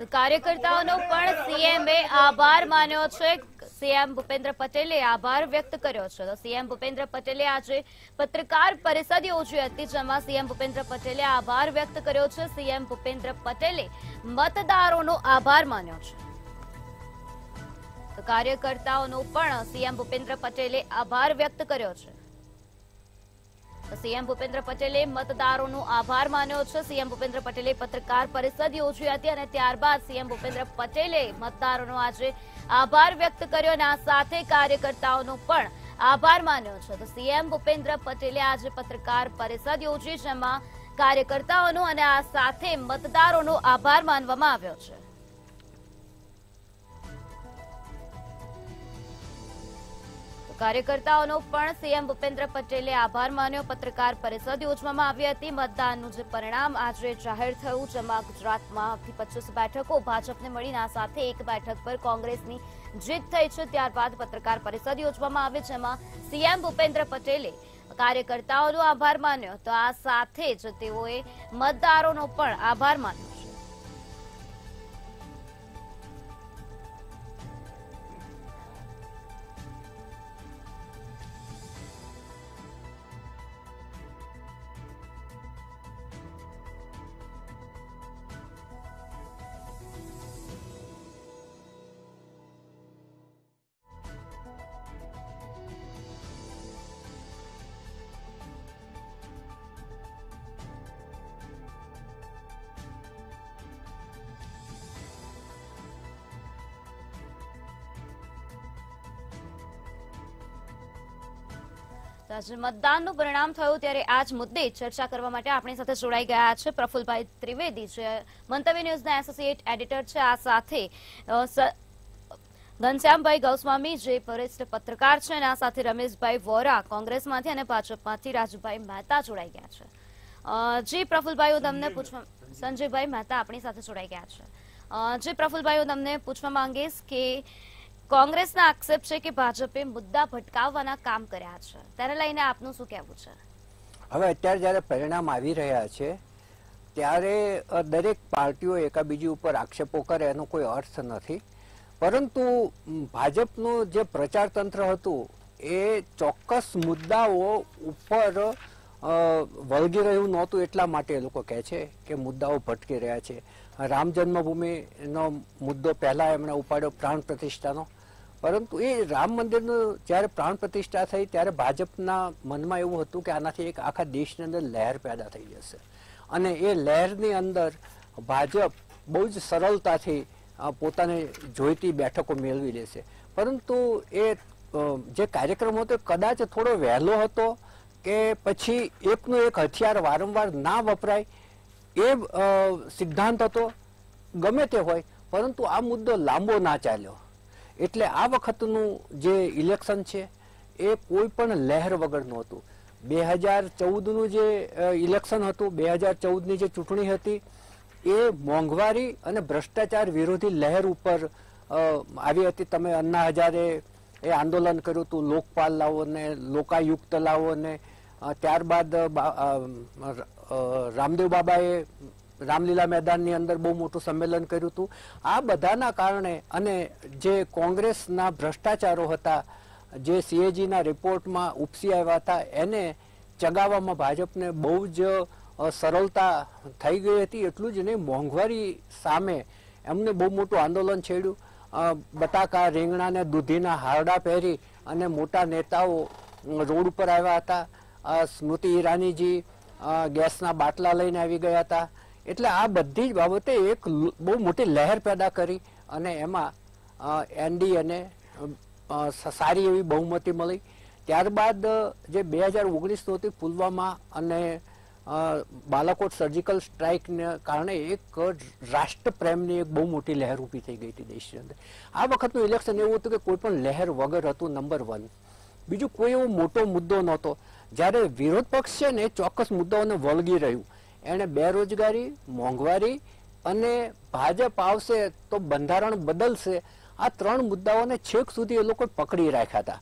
તો કાર્યકર્તાઓનો પણ સીએમએ આભાર માન્યો છે સીએમ ભૂપેન્દ્ર પટેલે આભાર વ્યક્ત કર્યો છે તો સીએમ ભૂપેન્દ્ર પટેલે આજે પત્રકાર પરિષદ યોજી હતી જેમાં સીએમ ભૂપેન્દ્ર પટેલે આભાર વ્યક્ત કર્યો છે સીએમ ભૂપેન્દ્ર પટેલે મતદારોનો આભાર માન્યો છે તો કાર્યકર્તાઓનો પણ સીએમ ભૂપેન્દ્ર પટેલે આભાર વ્યક્ત કર્યો છે સીએમ ભૂપેન્દ્ર પટેલે મતદારોનો આભાર માન્યો છે સીએમ ભૂપેન્દ્ર પટેલે પત્રકાર પરિષદ યોજી હતી અને ત્યારબાદ સીએમ ભૂપેન્દ્ર પટેલે મતદારોનો આજે આભાર વ્યક્ત કર્યો અને આ સાથે કાર્યકર્તાઓનો પણ આભાર માન્યો છે તો સીએમ ભૂપેન્દ્ર પટેલે આજે પત્રકાર પરિષદ યોજી જેમાં કાર્યકર્તાઓનો અને આ સાથે મતદારોનો આભાર માનવામાં આવ્યો છે કાર્યકર્તાઓનો પણ સીએમ ભૂપેન્દ્ર પટેલે આભાર માન્યો પત્રકાર પરિષદ યોજવામાં આવી હતી મતદાનનું જે પરિણામ આજે જાહેર થયું જેમાં ગુજરાતમાંથી પચીસ બેઠકો ભાજપને મળીને આ સાથે એક બેઠક પર કોંગ્રેસની જીત થઈ છે ત્યારબાદ પત્રકાર પરિષદ યોજવામાં આવી જેમાં સીએમ ભૂપેન્દ્ર પટેલે કાર્યકર્તાઓનો આભાર માન્યો તો આ સાથે જ તેઓએ મતદારોનો પણ આભાર માન્યો આજે મતદાનનું પરિણામ થયું ત્યારે આ જ મુદ્દે ચર્ચા કરવા માટે આપણી સાથે જોડાઈ ગયા છે પ્રફુલભાઈ ત્રિવેદી જે મંતવ્ય ન્યૂઝના એસોસિએટ એડિટર છે આ સાથે ઘનશ્યામભાઈ ગૌસ્વામી જે વરિષ્ઠ પત્રકાર છે અને આ સાથે રમેશભાઈ વોરા કોંગ્રેસમાંથી અને ભાજપમાંથી રાજુભાઈ મહેતા જોડાઈ ગયા છે જી પ્રફુલભાઈ હું તમને પૂછવા સંજયભાઈ મહેતા આપણી સાથે જોડાઈ ગયા છે જે પ્રફુલભાઈ હું તમને પૂછવા માંગીશ કે કોંગ્રેસના આક્ષેપ છે કે ભાજપે મુદ્દા ભટકાવવાના કામ કર્યા છે તેને લઈને આપનું શું કહેવું છે હવે અત્યારે જ્યારે પરિણામ આવી રહ્યા છે ત્યારે દરેક પાર્ટીઓ એકાબીજી ઉપર આક્ષેપો કરે એનો કોઈ અર્થ નથી પરંતુ ભાજપનું જે પ્રચાર તંત્ર હતું એ ચોક્કસ મુદ્દાઓ ઉપર વળગી રહ્યું નહોતું એટલા માટે એ લોકો કહે છે કે મુદ્દાઓ ભટકી રહ્યા છે રામ જન્મભૂમિનો મુદ્દો પહેલાં એમણે ઉપાડ્યો પ્રાણ પ્રતિષ્ઠાનો પરંતુ એ રામ મંદિરનું જ્યારે પ્રાણ પ્રતિષ્ઠા થઈ ત્યારે ભાજપના મનમાં એવું હતું કે આનાથી એક આખા દેશની અંદર લહેર પેદા થઈ જશે અને એ લહેરની અંદર ભાજપ બહુ જ સરળતાથી પોતાને જોઈતી બેઠકો મેળવી લેશે પરંતુ એ જે કાર્યક્રમ હતો કદાચ થોડો વહેલો હતો કે પછી એકનું એક હથિયાર વારંવાર ના વપરાય એ સિદ્ધાંત હતો ગમે તે હોય પરંતુ આ મુદ્દો લાંબો ના ચાલ્યો એટલે આ વખતનું જે ઇલેક્શન છે એ કોઈ પણ લહેર વગરનું હતું બે હજાર ચૌદનું જે ઇલેક્શન હતું બે હજાર ચૌદની જે ચૂંટણી હતી એ મોંઘવારી અને ભ્રષ્ટાચાર વિરોધી લહેર ઉપર આવી હતી તમે અન્ના હજારે એ આંદોલન કર્યું હતું લોકપાલ લાવો ને લોકાયુક્ત લાવો ને ત્યારબાદ રામદેવ બાબાએ રામલીલા મેદાનની અંદર બહુ મોટું સંમેલન કર્યું હતું આ બધાના કારણે અને જે કોંગ્રેસના ભ્રષ્ટાચારો હતા જે સીએજીના રિપોર્ટમાં ઉપસી આવ્યા હતા એને ચગાવવામાં ભાજપને બહુ જ સરળતા થઈ ગઈ હતી એટલું જ નહીં મોંઘવારી સામે એમને બહુ મોટું આંદોલન છેડ્યું બટાકા રીંગણાને દૂધીના હારડા પહેરી અને મોટા નેતાઓ રોડ ઉપર આવ્યા હતા સ્મૃતિ ઈરાનીજી ગેસના બાટલા લઈને આવી ગયા હતા એટલે આ બધી જ બાબતે એક બહુ મોટી લહેર પેદા કરી અને એમાં એનડી અને સારી એવી બહુમતી મળી ત્યારબાદ જે બે હજાર ઓગણીસનું હતી પુલવામા અને બાલાકોટ સર્જિકલ સ્ટ્રાઇકને કારણે એક રાષ્ટ્રપ્રેમની એક બહુ મોટી લહેર ઊભી થઈ ગઈ હતી દેશની અંદર આ વખતનું ઇલેક્શન એવું હતું કે કોઈ પણ લહેર વગર હતું નંબર વન બીજું કોઈ એવો મોટો મુદ્દો નહોતો જ્યારે વિરોધ પક્ષ છે ને ચોક્કસ મુદ્દાઓને વળગી રહ્યું એણે બેરોજગારી મોંઘવારી અને ભાજપ આવશે તો બંધારણ બદલશે આ ત્રણ મુદ્દાઓને છેક સુધી એ લોકો પકડી રાખ્યા હતા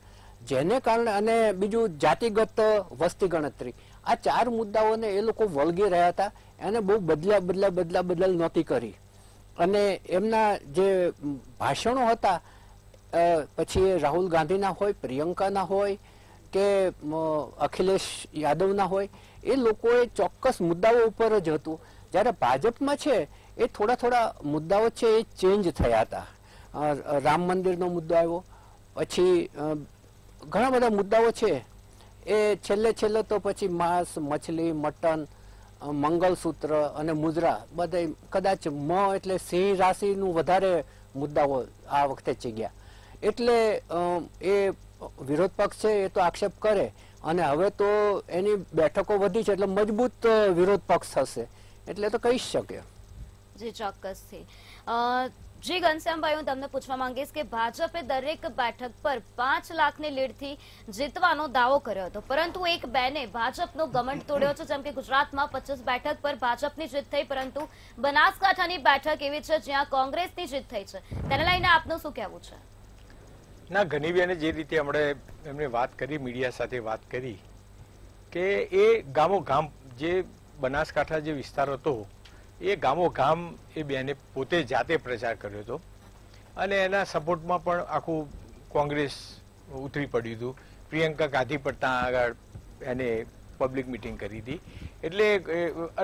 જેને કારણે અને બીજું જાતિગત વસ્તી ગણતરી આ ચાર મુદ્દાઓને એ લોકો વળગી રહ્યા હતા એને બહુ બદલા બદલા બદલા બદલ નહોતી કરી અને એમના જે ભાષણો હતા પછી એ રાહુલ ગાંધીના હોય પ્રિયંકાના હોય કે અખિલેશ યાદવના હોય એ લોકોએ ચોક્કસ મુદ્દાઓ ઉપર જ હતું જ્યારે ભાજપમાં છે એ થોડા થોડા મુદ્દાઓ છે એ ચેન્જ થયા હતા રામ મંદિરનો મુદ્દો આવ્યો પછી ઘણા બધા મુદ્દાઓ છે એ છેલ્લે છેલ્લે તો પછી માંસ મછલી મટન મંગલસૂત્ર અને મુદ્રા બધા કદાચ મ એટલે સિંહ રાશિનું વધારે મુદ્દાઓ આ વખતે ચીગ્યા એટલે એ વિરોધ પક્ષ છે એ તો આક્ષેપ કરે અને હવે તો એની બેઠકો વધી છે એટલે મજબૂત વિરોધ પક્ષ થશે એટલે તો કહી શકે જે ચોક્કસ છે જી ઘનશ્યામભાઈ હું તમને પૂછવા માંગીશ કે ભાજપે દરેક બેઠક પર પાંચ લાખની લીડથી જીતવાનો દાવો કર્યો હતો પરંતુ એક બેને ભાજપનો ગમંડ તોડ્યો છે જેમ કે ગુજરાતમાં પચીસ બેઠક પર ભાજપની જીત થઈ પરંતુ બનાસકાંઠાની બેઠક એવી છે જ્યાં કોંગ્રેસની જીત થઈ છે તેને લઈને આપનું શું કહેવું છે ના ઘનીબેને જે રીતે હમણાં એમને વાત કરી મીડિયા સાથે વાત કરી કે એ ગામો ગામ જે બનાસકાંઠા જે વિસ્તાર હતો એ ગામો ગામ એ બેને પોતે જાતે પ્રચાર કર્યો હતો અને એના સપોર્ટમાં પણ આખું કોંગ્રેસ ઉતરી પડ્યું હતું પ્રિયંકા ગાંધી પણ ત્યાં આગળ એને પબ્લિક મિટિંગ કરી હતી એટલે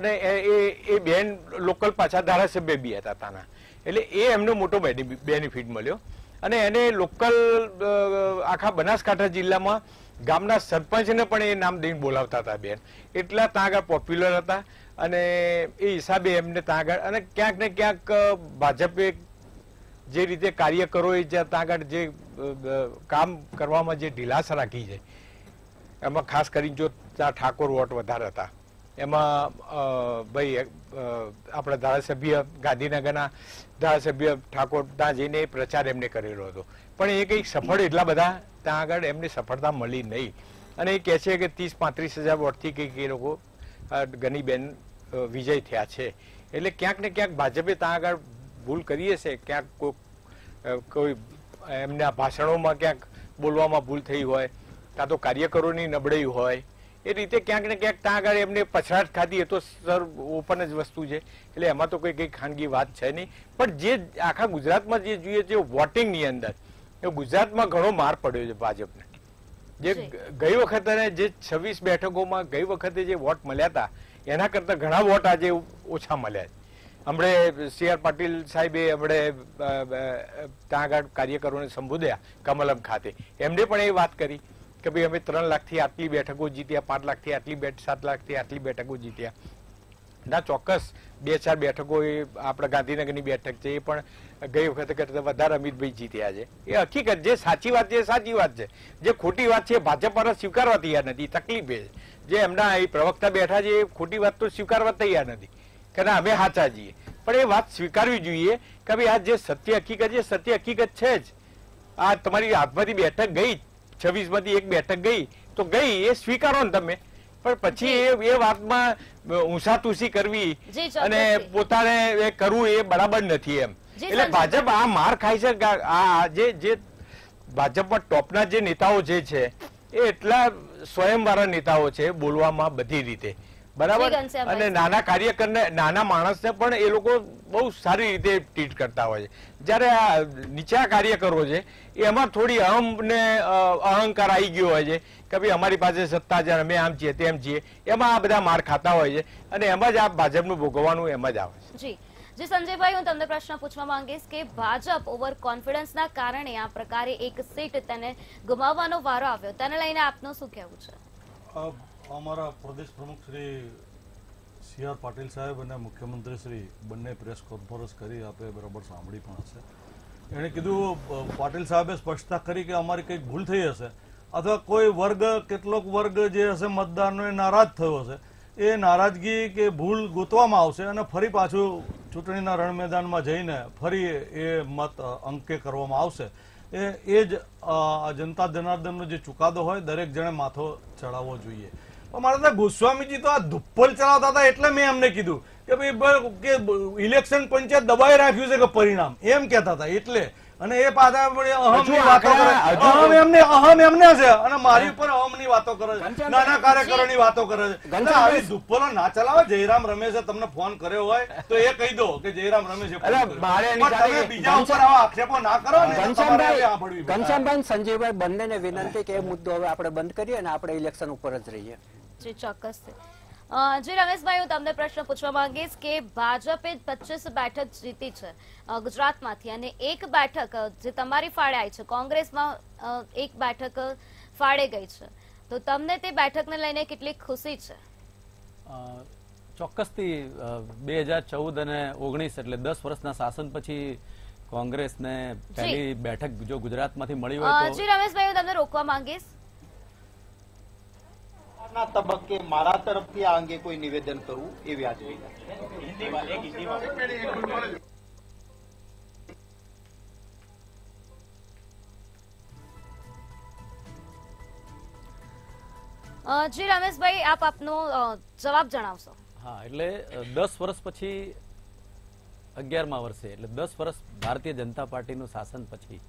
અને એ એ બેન લોકલ પાછા ધારાસભ્ય બી હતા તાના એટલે એ એમનો મોટો બેનિફિટ મળ્યો અને એને લોકલ આખા બનાસકાંઠા જિલ્લામાં ગામના સરપંચને પણ એ નામ દઈને બોલાવતા હતા બેન એટલા ત્યાં આગળ પોપ્યુલર હતા અને એ હિસાબે એમને ત્યાં આગળ અને ક્યાંક ને ક્યાંક ભાજપે જે રીતે કાર્ય કરો એ જ્યાં ત્યાં આગળ જે કામ કરવામાં જે ઢીલાસ રાખી છે એમાં ખાસ કરીને જો ત્યાં ઠાકોર વોટ વધારે હતા એમાં ભાઈ આપણા ધારાસભ્ય ગાંધીનગરના ધારાસભ્ય ઠાકોર ત્યાં જઈને પ્રચાર એમને કરેલો હતો પણ એ કંઈક સફળ એટલા બધા ત્યાં આગળ એમને સફળતા મળી નહીં અને એ કહે છે કે ત્રીસ પાંત્રીસ હજાર વોટથી કંઈક એ લોકો ગનીબેન વિજય થયા છે એટલે ક્યાંક ને ક્યાંક ભાજપે ત્યાં આગળ ભૂલ કરી હશે ક્યાંક કોઈ કોઈ એમના ભાષણોમાં ક્યાંક બોલવામાં ભૂલ થઈ હોય કાં તો કાર્યકરોની નબળાઈ હોય એ રીતે ક્યાંક ને ક્યાંક ત્યાં આગળ એમને પછરાટ ખાધી એ તો સર ઓપન જ વસ્તુ છે એટલે એમાં તો કોઈ કંઈ ખાનગી વાત છે નહીં પણ જે આખા ગુજરાતમાં જે જોઈએ છે વોટિંગની અંદર એ ગુજરાતમાં ઘણો માર પડ્યો છે ભાજપને જે ગઈ વખતે જે છવ્વીસ બેઠકોમાં ગઈ વખતે જે વોટ મળ્યા હતા એના કરતાં ઘણા વોટ આજે ઓછા મળ્યા છે હમણે સી આર પાટીલ સાહેબે હમણે ત્યાં આગળ કાર્યકરોને સંબોધ્યા કમલમ ખાતે એમને પણ એ વાત કરી કે ભાઈ અમે ત્રણ લાખથી આટલી બેઠકો જીત્યા પાંચ લાખથી આટલી બેઠ સાત લાખથી આટલી બેઠકો જીત્યા ના ચોક્કસ બે ચાર બેઠકો એ આપણા ગાંધીનગરની બેઠક છે એ પણ ગઈ વખતે કરતાં વધારે અમિતભાઈ જીત્યા છે એ હકીકત જે સાચી વાત છે એ સાચી વાત છે જે ખોટી વાત છે ભાજપ વાળા સ્વીકારવા તૈયાર નથી તકલીફ એ જે એમના એ પ્રવક્તા બેઠા છે એ ખોટી વાત તો સ્વીકારવા તૈયાર નથી કે અમે સાચા જઈએ પણ એ વાત સ્વીકારવી જોઈએ કે ભાઈ આ જે સત્ય હકીકત છે સત્ય હકીકત છે જ આ તમારી હાથમાંથી બેઠક ગઈ જ છવ્વીસ માંથી એક બેઠક ગઈ તો ગઈ એ સ્વીકારો ને તમે પણ પછી એ વાતમાં ઊંસાતુસી કરવી અને પોતાને એ કરવું એ બરાબર નથી એમ એટલે ભાજપ આ માર ખાય છે આ જે જે ભાજપમાં ટોપના જે નેતાઓ જે છે એ એટલા સ્વયંવાળા નેતાઓ છે બોલવામાં બધી રીતે બરાબર અને નાના કાર્યકરને નાના માણસને પણ એ લોકો બહુ સારી રીતે ટ્રીટ કરતા હોય છે જ્યારે આ નીચા કાર્યકરો છે એમાં થોડી ને અહંકાર આવી ગયો હોય છે કે ભાઈ અમારી પાસે સત્તા છે અમે આમ છીએ તેમ છીએ એમાં આ બધા માર ખાતા હોય છે અને એમાં જ આ ભાજપનું ભોગવવાનું એમ જ આવે છે જી જી સંજયભાઈ હું તમને પ્રશ્ન પૂછવા માંગીશ કે ભાજપ ઓવર કોન્ફિડન્સના કારણે આ પ્રકારે એક સીટ તેને ગુમાવવાનો વારો આવ્યો તેને લઈને આપનું શું કહેવું છે અમારા પ્રદેશ પ્રમુખ શ્રી સી આર પાટીલ સાહેબ અને મુખ્યમંત્રી શ્રી બંને પ્રેસ કોન્ફરન્સ કરી આપે બરાબર સાંભળી પણ હશે એણે કીધું પાટીલ સાહેબે સ્પષ્ટતા કરી કે અમારી કંઈક ભૂલ થઈ હશે અથવા કોઈ વર્ગ કેટલોક વર્ગ જે હશે મતદારનો એ નારાજ થયો હશે એ નારાજગી કે ભૂલ ગોતવામાં આવશે અને ફરી પાછું ચૂંટણીના રણમેદાનમાં જઈને ફરી એ મત અંકે કરવામાં આવશે એ એ જ જનતા જનાર્દનનો જે ચુકાદો હોય દરેક જણે માથો ચડાવવો જોઈએ મારા ગોસ્વામીજી તો આ ધુપ્પલ ચલાવતા હતા એટલે મેં એમને કીધું કે ભાઈ ઇલેક્શન પંચે દબાઈ રાખ્યું છે કે પરિણામ એમ કહેતા હતા એટલે અને એ પાછા અહમની અહમ એમને છે અને મારી ઉપર અહમની વાતો કરે છે નાના કાર્યકરોની વાતો કરે છે આવી ધુપ્પોલો ના ચલાવે જયરામ રમેશે તમને ફોન કર્યો હોય તો એ કહી દો કે જયરામ રમેશે તમે બીજા ઉપર આવા આક્ષેપો ના કરો ને ઘનશ્યામભાઈ સંજયભાઈ બંનેને વિનંતી કે એ મુદ્દો હવે આપણે બંધ કરીએ અને આપણે ઇલેક્શન ઉપર જ રહીએ છે ચોક્કસ જે રમેશભાઈ હું તમને પ્રશ્ન પૂછવા માંગીશ કે ભાજપે પચીસ બેઠક જીતી છે ગુજરાતમાંથી અને એક બેઠક જે તમારી ફાળે આવી છે કોંગ્રેસમાં એક બેઠક ફાળે ગઈ છે તો તમને તે બેઠકને લઈને કેટલી ખુશી છે ચોક્કસથી બે હજાર ચૌદ અને ઓગણીસ એટલે દસ વર્ષના શાસન પછી કોંગ્રેસને પહેલી બેઠક જો ગુજરાતમાંથી મળી હોય તો રમેશભાઈ હું તમને રોકવા માંગીશ ના તબક્કે મારા તરફથી આ અંગે કોઈ નિવેદન કરવું એ વ્યાજબી જી રમેશભાઈ આપ આપનો જવાબ જણાવશો હા એટલે દસ વર્ષ પછી અગિયારમા વર્ષે એટલે દસ વર્ષ ભારતીય જનતા પાર્ટીનું શાસન પછી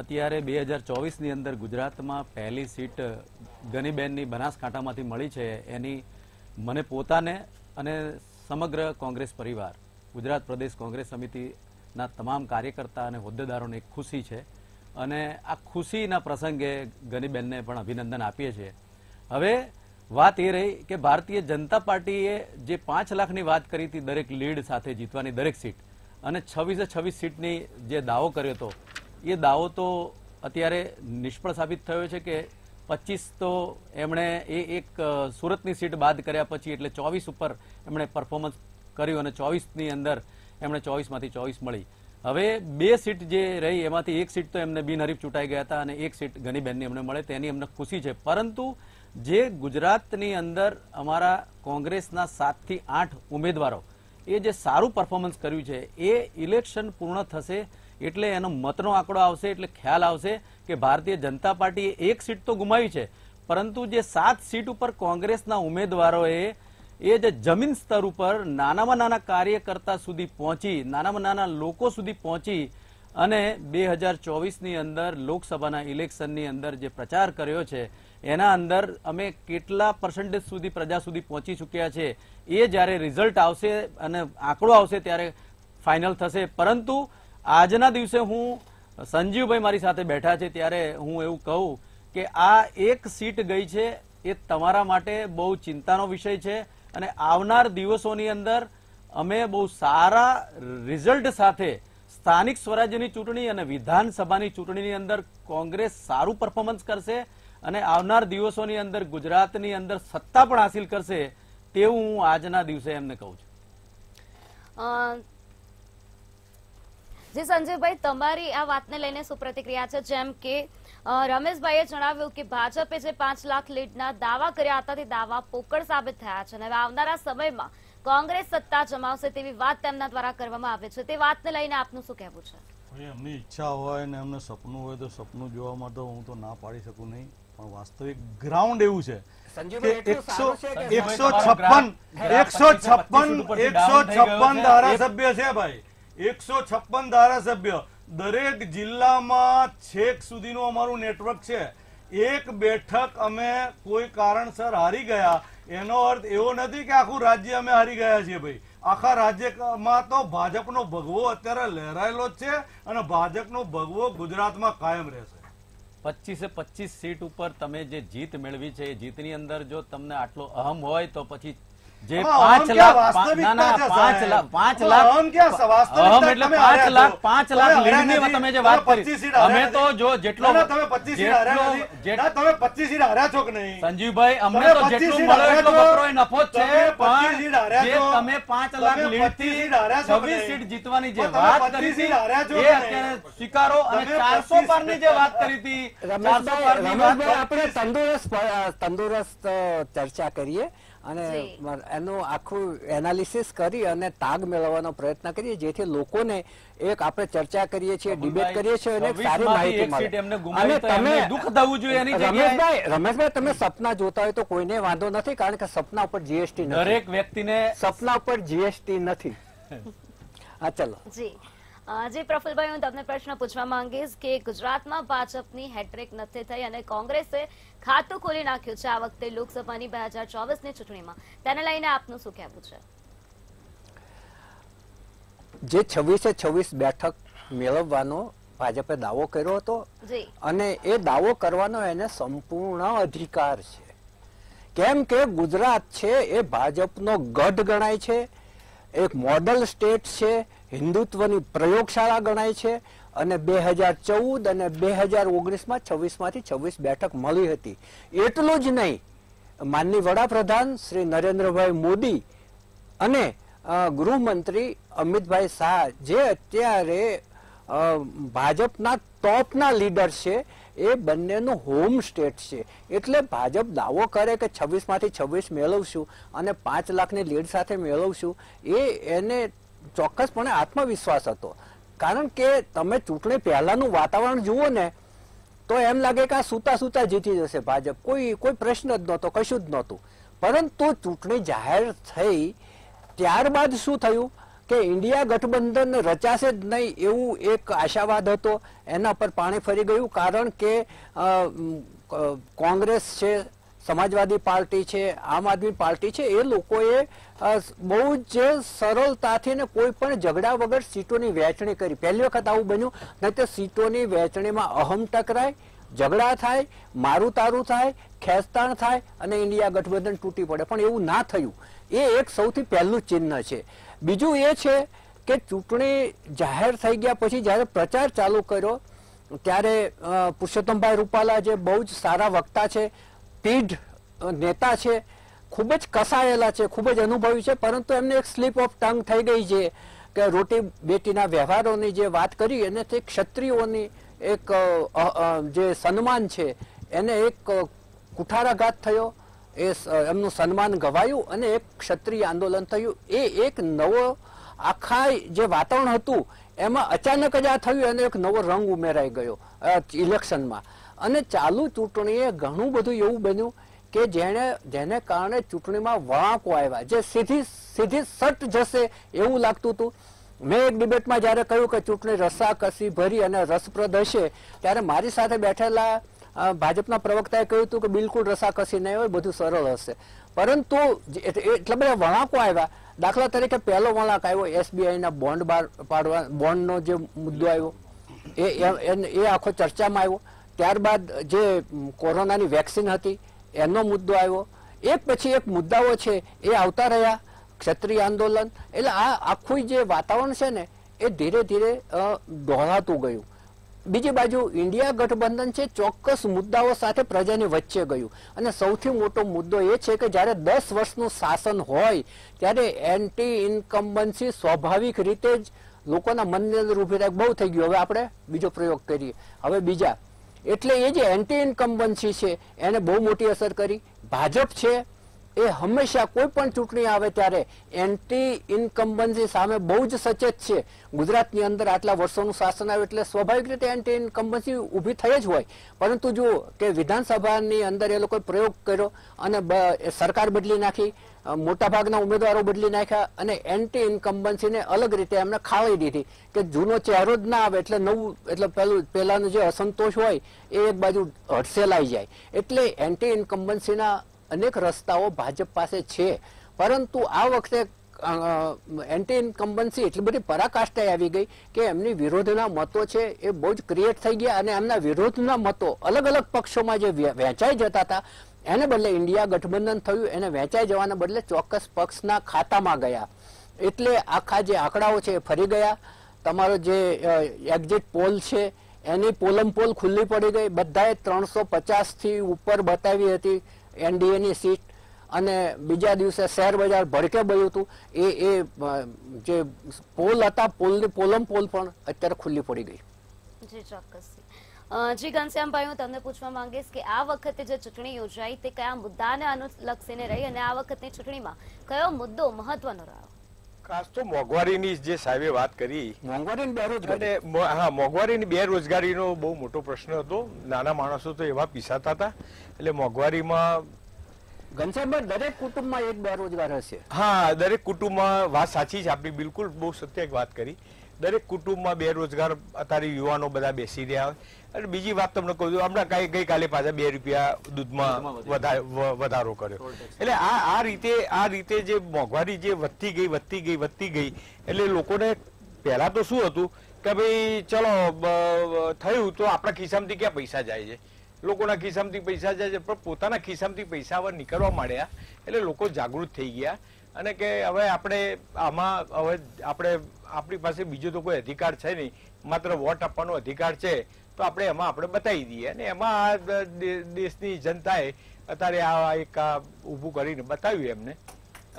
અત્યારે બે હજાર ચોવીસની અંદર ગુજરાતમાં પહેલી સીટ ગનીબેનની બનાસકાંઠામાંથી મળી છે એની મને પોતાને અને સમગ્ર કોંગ્રેસ પરિવાર ગુજરાત પ્રદેશ કોંગ્રેસ સમિતિના તમામ કાર્યકર્તા અને હોદ્દેદારોને ખુશી છે અને આ ખુશીના પ્રસંગે ગનીબેનને પણ અભિનંદન આપીએ છીએ હવે વાત એ રહી કે ભારતીય જનતા પાર્ટીએ જે પાંચ લાખની વાત કરી હતી દરેક લીડ સાથે જીતવાની દરેક સીટ અને છવ્વીસે છવ્વીસ સીટની જે દાવો કર્યો હતો એ દાવો તો અત્યારે નિષ્ફળ સાબિત થયો છે કે પચીસ તો એમણે એ એક સુરતની સીટ બાદ કર્યા પછી એટલે ચોવીસ ઉપર એમણે પરફોર્મન્સ કર્યું અને ચોવીસની અંદર એમણે ચોવીસમાંથી ચોવીસ મળી હવે બે સીટ જે રહી એમાંથી એક સીટ તો એમને બિનહરીફ ચૂંટાઈ ગયા હતા અને એક સીટ ગનીબેનની એમને મળે તેની એમને ખુશી છે પરંતુ જે ગુજરાતની અંદર અમારા કોંગ્રેસના સાતથી આઠ ઉમેદવારો એ જે સારું પરફોર્મન્સ કર્યું છે એ ઇલેક્શન પૂર્ણ થશે એટલે એનો મતનો આંકડો આવશે એટલે ખ્યાલ આવશે કે ભારતીય જનતા પાર્ટીએ એક સીટ તો ગુમાવી છે પરંતુ જે સાત સીટ ઉપર કોંગ્રેસના ઉમેદવારોએ એ જે જમીન સ્તર ઉપર નાનામાં નાના કાર્યકર્તા સુધી પહોંચી નાનામાં નાના લોકો સુધી પહોંચી અને બે હજાર ચોવીસની અંદર લોકસભાના ઇલેક્શનની અંદર જે પ્રચાર કર્યો છે એના અંદર અમે કેટલા પર્સન્ટેજ સુધી પ્રજા સુધી પહોંચી ચૂક્યા છે એ જ્યારે રિઝલ્ટ આવશે અને આંકડો આવશે ત્યારે ફાઇનલ થશે પરંતુ આજના દિવસે હું સંજીવભાઈ મારી સાથે બેઠા છે ત્યારે હું એવું કહું કે આ એક સીટ ગઈ છે એ તમારા માટે બહુ ચિંતાનો વિષય છે અને આવનાર દિવસોની અંદર અમે બહુ સારા રિઝલ્ટ સાથે સ્થાનિક સ્વરાજ્યની ચૂંટણી અને વિધાનસભાની ચૂંટણીની અંદર કોંગ્રેસ સારું પરફોર્મન્સ કરશે અને આવનાર દિવસોની અંદર ગુજરાતની અંદર સત્તા પણ હાંસિલ કરશે તેવું હું આજના દિવસે એમને કહું છું જી સંજયભાઈ તમારી આ વાતને લઈને શું પ્રતિક્રિયા છે જેમ કે રમેશભાઈએ જણાવ્યું કે ભાજપે જે પાંચ લાખ લીડના દાવા કર્યા હતા તે દાવા પોકળ સાબિત થયા છે અને આવનારા સમયમાં કોંગ્રેસ સત્તા જમાવશે તેવી વાત તેમના દ્વારા કરવામાં આવે છે તે વાતને લઈને આપનું શું કહેવું છે એમની ઈચ્છા હોય ને એમને સપનું હોય તો સપનું જોવા માટે હું તો ના પાડી શકું નહીં પણ વાસ્તવિક ગ્રાઉન્ડ એવું છે એકસો છપ્પન એકસો છપ્પન એકસો છપ્પન ધારાસભ્ય છે ભાઈ એકસો છપ્પન ધારાસભ્ય દરેક જિલ્લામાં છેક સુધીનું અમારું નેટવર્ક છે એક બેઠક અમે કોઈ કારણસર હારી ગયા એનો અર્થ એવો નથી કે આખું રાજ્ય અમે હારી ગયા છીએ ભાઈ આખા રાજ્યમાં તો ભાજપનો ભગવો અત્યારે લહેરાયેલો જ છે અને ભાજપનો ભગવો ગુજરાતમાં કાયમ રહેશે પચીસે પચીસ સીટ ઉપર તમે જે જીત મેળવી છે એ જીતની અંદર જો તમને આટલો અહમ હોય તો પછી જે પાંચ લાખ પાંચ લાખ એટલે પાંચ લાખ પાંચ લાખ લીડની તમે જે વાત કરી અમે તો જો જેટલો તમે પચીસ તમે પચીસ સીટ હાર્યા છો કે નહીં સંજીવભાઈ અમને તો જેટલું મળે એટલો બકરો નફો છે પણ જે તમે પાંચ લાખ લીડથી છવ્વીસ સીટ જીતવાની જે વાત કરી હતી અત્યારે સ્વીકારો અને ચારસો પારની જે વાત કરી હતી ચારસો પારની આપણે તંદુરસ્ત તંદુરસ્ત ચર્ચા કરીએ અને એનું આખું એનાલિસિસ કરી અને તાગ મેળવવાનો પ્રયત્ન કરીએ જેથી લોકોને એક આપણે ચર્ચા કરીએ છીએ ડિબેટ કરીએ છીએ અને સારી માહિતી મળે અને તમે દુઃખ થવું જોઈએ રમેશભાઈ રમેશભાઈ તમે સપના જોતા હોય તો કોઈને વાંધો નથી કારણ કે સપના ઉપર જીએસટી દરેક વ્યક્તિને સપના ઉપર જીએસટી નથી હા ચલો જી જી પ્રફુલભાઈ હું તમને પ્રશ્ન પૂછવા માંગીશ કે ગુજરાતમાં ભાજપની હેટ્રિક નથી થઈ અને કોંગ્રેસે ખાતું ખોલી નાખ્યું છે આ વખતે લોકસભાની બે હજાર ચોવીસની ચૂંટણીમાં તેને લઈને આપનું શું કહેવું છે જે છવ્વીસે છવ્વીસ બેઠક મેળવવાનો ભાજપે દાવો કર્યો હતો અને એ દાવો કરવાનો એને સંપૂર્ણ અધિકાર છે કેમ કે ગુજરાત છે એ ભાજપનો ગઢ ગણાય છે એક મોડલ સ્ટેટ છે હિન્દુત્વની પ્રયોગશાળા ગણાય છે અને બે હજાર ચૌદ અને બે હજાર ઓગણીસમાં છવ્વીસમાંથી છવ્વીસ બેઠક મળી હતી એટલું જ નહીં માનની વડાપ્રધાન શ્રી નરેન્દ્રભાઈ મોદી અને ગૃહમંત્રી અમિતભાઈ શાહ જે અત્યારે ભાજપના ટોપના લીડર છે એ બંનેનું હોમ સ્ટેટ છે એટલે ભાજપ દાવો કરે કે છવ્વીસમાંથી છવ્વીસ મેળવશું અને પાંચ લાખની લીડ સાથે મેળવશું એ એને ચોક્કસપણે આત્મવિશ્વાસ હતો કારણ કે તમે ચૂંટણી પહેલાંનું વાતાવરણ જુઓ ને તો એમ લાગે કે આ સૂતા સૂતા જીતી જશે ભાજપ કોઈ કોઈ પ્રશ્ન જ નહોતો કશું જ નહોતું પરંતુ ચૂંટણી જાહેર થઈ ત્યારબાદ શું થયું કે ઇન્ડિયા ગઠબંધન રચાશે જ નહીં એવું એક આશાવાદ હતો એના પર પાણી ફરી ગયું કારણ કે કોંગ્રેસ છે સમાજવાદી પાર્ટી છે આમ આદમી પાર્ટી છે એ લોકોએ બહુ જ સરળતાથી ને કોઈ પણ ઝઘડા વગર સીટોની વહેંચણી કરી પહેલી વખત આવું બન્યું નહીં તો સીટોની વહેંચણીમાં અહમ ટકરાય ઝઘડા થાય મારું તારું થાય ખેંચતાણ થાય અને ઇન્ડિયા ગઠબંધન તૂટી પડે પણ એવું ના થયું એ એક સૌથી પહેલું ચિહ્ન છે બીજું એ છે કે ચૂંટણી જાહેર થઈ ગયા પછી જ્યારે પ્રચાર ચાલુ કર્યો ત્યારે પુરુષોત્તમભાઈ રૂપાલા જે બહુ જ સારા વક્તા છે પીઢ નેતા છે ખૂબ જ કસાયેલા છે ખૂબ જ અનુભવી છે પરંતુ એમને એક સ્લીપ ઓફ ટંગ થઈ ગઈ છે કે રોટી બેટીના વ્યવહારોની જે વાત કરી એને તે ક્ષત્રિયોની એક જે સન્માન છે એને એક કુઠારાઘાત થયો એ એમનું સન્માન ગવાયું અને એક ક્ષત્રિય આંદોલન થયું એ એક નવો આખા જે વાતાવરણ હતું એમાં અચાનક જ આ થયું અને એક નવો રંગ ઉમેરાઈ ગયો ઇલેક્શનમાં અને ચાલુ ચૂંટણીએ ઘણું બધું એવું બન્યું કે જેણે જેને કારણે ચૂંટણીમાં વળાંકો આવ્યા જે સીધી સીધી સટ જશે એવું લાગતું હતું મેં એક ડિબેટમાં જ્યારે કહ્યું કે ચૂંટણી રસાકસી ભરી અને રસપ્રદ હશે ત્યારે મારી સાથે બેઠેલા ભાજપના પ્રવક્તાએ કહ્યું હતું કે બિલકુલ રસાકસી નહીં હોય બધું સરળ હશે પરંતુ એટલા બધા વળાંકો આવ્યા દાખલા તરીકે પહેલો વળાંક આવ્યો એસબીઆઈના બોન્ડ બાર પાડવા બોન્ડનો જે મુદ્દો આવ્યો એ એ આખો ચર્ચામાં આવ્યો ત્યારબાદ જે કોરોનાની વેક્સિન હતી એનો મુદ્દો આવ્યો એક પછી એક મુદ્દાઓ છે એ આવતા રહ્યા ક્ષત્રિય આંદોલન એટલે આ આખું જે વાતાવરણ છે ને એ ધીરે ધીરે ડહોળાતું ગયું બીજી બાજુ ઇન્ડિયા ગઠબંધન છે ચોક્કસ મુદ્દાઓ સાથે પ્રજાની વચ્ચે ગયું અને સૌથી મોટો મુદ્દો એ છે કે જ્યારે દસ વર્ષનું શાસન હોય ત્યારે એન્ટી ઇન્કમ્બન્સી સ્વાભાવિક રીતે જ લોકોના મનની અંદર ઊભી રાખે બહુ થઈ ગયું હવે આપણે બીજો પ્રયોગ કરીએ હવે બીજા એટલે એ જે એન્ટી ઇન્કમ્બન્સી છે એને બહુ મોટી અસર કરી ભાજપ છે એ હંમેશા કોઈ પણ ચૂંટણી આવે ત્યારે એન્ટી ઇન્કમ્બન્સી સામે બહુ જ સચેત છે ગુજરાતની અંદર આટલા વર્ષોનું શાસન આવ્યું એટલે સ્વાભાવિક રીતે એન્ટી ઇન્કમ્બન્સી ઊભી થઈ જ હોય પરંતુ જુઓ કે વિધાનસભાની અંદર એ લોકોએ પ્રયોગ કર્યો અને સરકાર બદલી નાખી મોટાભાગના ઉમેદવારો બદલી નાખ્યા અને એન્ટી ઇન્કમ્બન્સીને અલગ રીતે એમને ખાવી દીધી કે જૂનો ચહેરો જ ના આવે એટલે નવું એટલે પેલું પહેલાંનો જે અસંતોષ હોય એ એક બાજુ હડસેલાઈ જાય એટલે એન્ટી ઇન્કમ્બન્સીના અનેક રસ્તાઓ ભાજપ પાસે છે પરંતુ આ વખતે એન્ટી ઇન્કમ્બન્સી એટલી બધી પરાકાષ્ઠાએ આવી ગઈ કે એમની વિરોધના મતો છે એ બહુ જ ક્રિએટ થઈ ગયા અને એમના વિરોધના મતો અલગ અલગ પક્ષોમાં જે વહેંચાઈ જતા હતા એને બદલે ઇન્ડિયા ગઠબંધન થયું એને વહેંચાઈ જવાના બદલે ચોક્કસ પક્ષના ખાતામાં ગયા એટલે આખા જે આંકડાઓ છે એ ફરી ગયા તમારો જે એક્ઝિટ પોલ છે એની પોલમ પોલ ખુલ્લી પડી ગઈ બધાએ ત્રણસો પચાસથી ઉપર બતાવી હતી એનડીએની સીટ અને બીજા દિવસે શેર બજાર ભડકે બળ્યું હતું એ એ જે પોલ હતા પોલની પોલમ પોલ પણ અત્યારે ખુલ્લી પડી ગઈ જી ચોક્કસ જી ઘનશ્યામભાઈ હું તમને પૂછવા માંગીશ કે આ વખતે જે ચૂંટણી યોજાઈ તે કયા મુદ્દાને અનુલક્ષીને રહી અને આ વખતની ચૂંટણીમાં કયો મુદ્દો મહત્વનો રહ્યો ખાસ તો મોંઘવારીની જે સાહેબે વાત કરી મોંઘવારી બેરોજગારી હા મોંઘવારીની બેરોજગારીનો બહુ મોટો પ્રશ્ન હતો નાના માણસો તો એવા પીસાતા હતા એટલે મોંઘવારીમાં ઘનશ્યામભાઈ દરેક કુટુંબમાં એક બેરોજગાર હશે હા દરેક કુટુંબમાં વાત સાચી છે આપણી બિલકુલ બહુ સત્ય વાત કરી દરેક કુટુંબમાં બેરોજગાર અત્યારે યુવાનો બધા બેસી રહ્યા અને બીજી વાત તમને કહું છું હમણાં કાંઈ ગઈકાલે પાછા બે રૂપિયા દૂધમાં વધારો કર્યો એટલે આ આ રીતે આ રીતે જે મોંઘવારી જે વધતી ગઈ વધતી ગઈ વધતી ગઈ એટલે લોકોને પહેલાં તો શું હતું કે ભાઈ ચલો થયું તો આપણા ખિસ્સામાંથી ક્યાં પૈસા જાય છે લોકોના ખિસ્સામાંથી પૈસા જાય છે પણ પોતાના ખિસ્સામાંથી પૈસા હવે નીકળવા માંડ્યા એટલે લોકો જાગૃત થઈ ગયા અને કે હવે આપણે આમાં હવે આપણે આપણી પાસે બીજો તો કોઈ અધિકાર છે નહીં માત્ર વોટ આપવાનો અધિકાર છે તો આપણે એમાં આપણે બતાવી દઈએ અને એમાં દેશની જનતાએ અત્યારે આ એક આ ઊભું કરીને બતાવ્યું એમને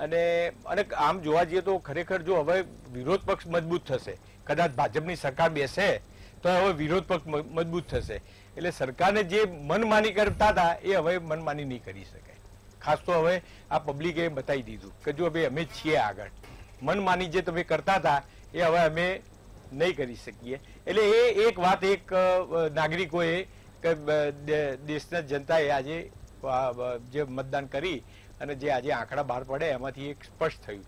અને અને આમ જોવા જઈએ તો ખરેખર જો હવે વિરોધ પક્ષ મજબૂત થશે કદાચ ભાજપની સરકાર બેસે તો હવે વિરોધ પક્ષ મજબૂત થશે એટલે સરકારને જે મનમાની કરતા હતા એ હવે મનમાની નહીં કરી શકાય ખાસ તો હવે આ પબ્લિકે બતાવી દીધું કે જો ભાઈ અમે છીએ આગળ મનમાની જે તમે કરતા હતા એ હવે અમે નહીં કરી શકીએ એટલે એ એક વાત એક નાગરિકોએ દેશના જનતાએ આજે જે મતદાન કરી અને જે આજે આંકડા બહાર પડે એમાંથી એક સ્પષ્ટ થયું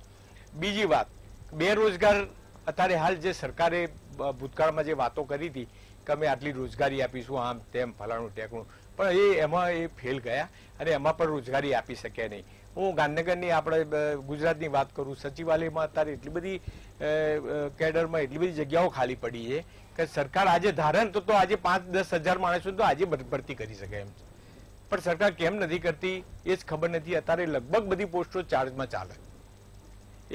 બીજી વાત બેરોજગાર અત્યારે હાલ જે સરકારે ભૂતકાળમાં જે વાતો કરી હતી કે અમે આટલી રોજગારી આપીશું આમ તેમ ફલાણું ટેકણું પણ એ એમાં એ ફેલ ગયા અને એમાં પણ રોજગારી આપી શક્યા નહીં હું ગાંધીનગરની આપણે ગુજરાતની વાત કરું સચિવાલયમાં અત્યારે એટલી બધી કેડરમાં એટલી બધી જગ્યાઓ ખાલી પડી છે કે સરકાર આજે ધારણ તો આજે પાંચ દસ હજાર માણસો તો આજે ભરતી કરી શકે એમ પણ સરકાર કેમ નથી કરતી એ જ ખબર નથી અત્યારે લગભગ બધી પોસ્ટો ચાર્જમાં ચાલે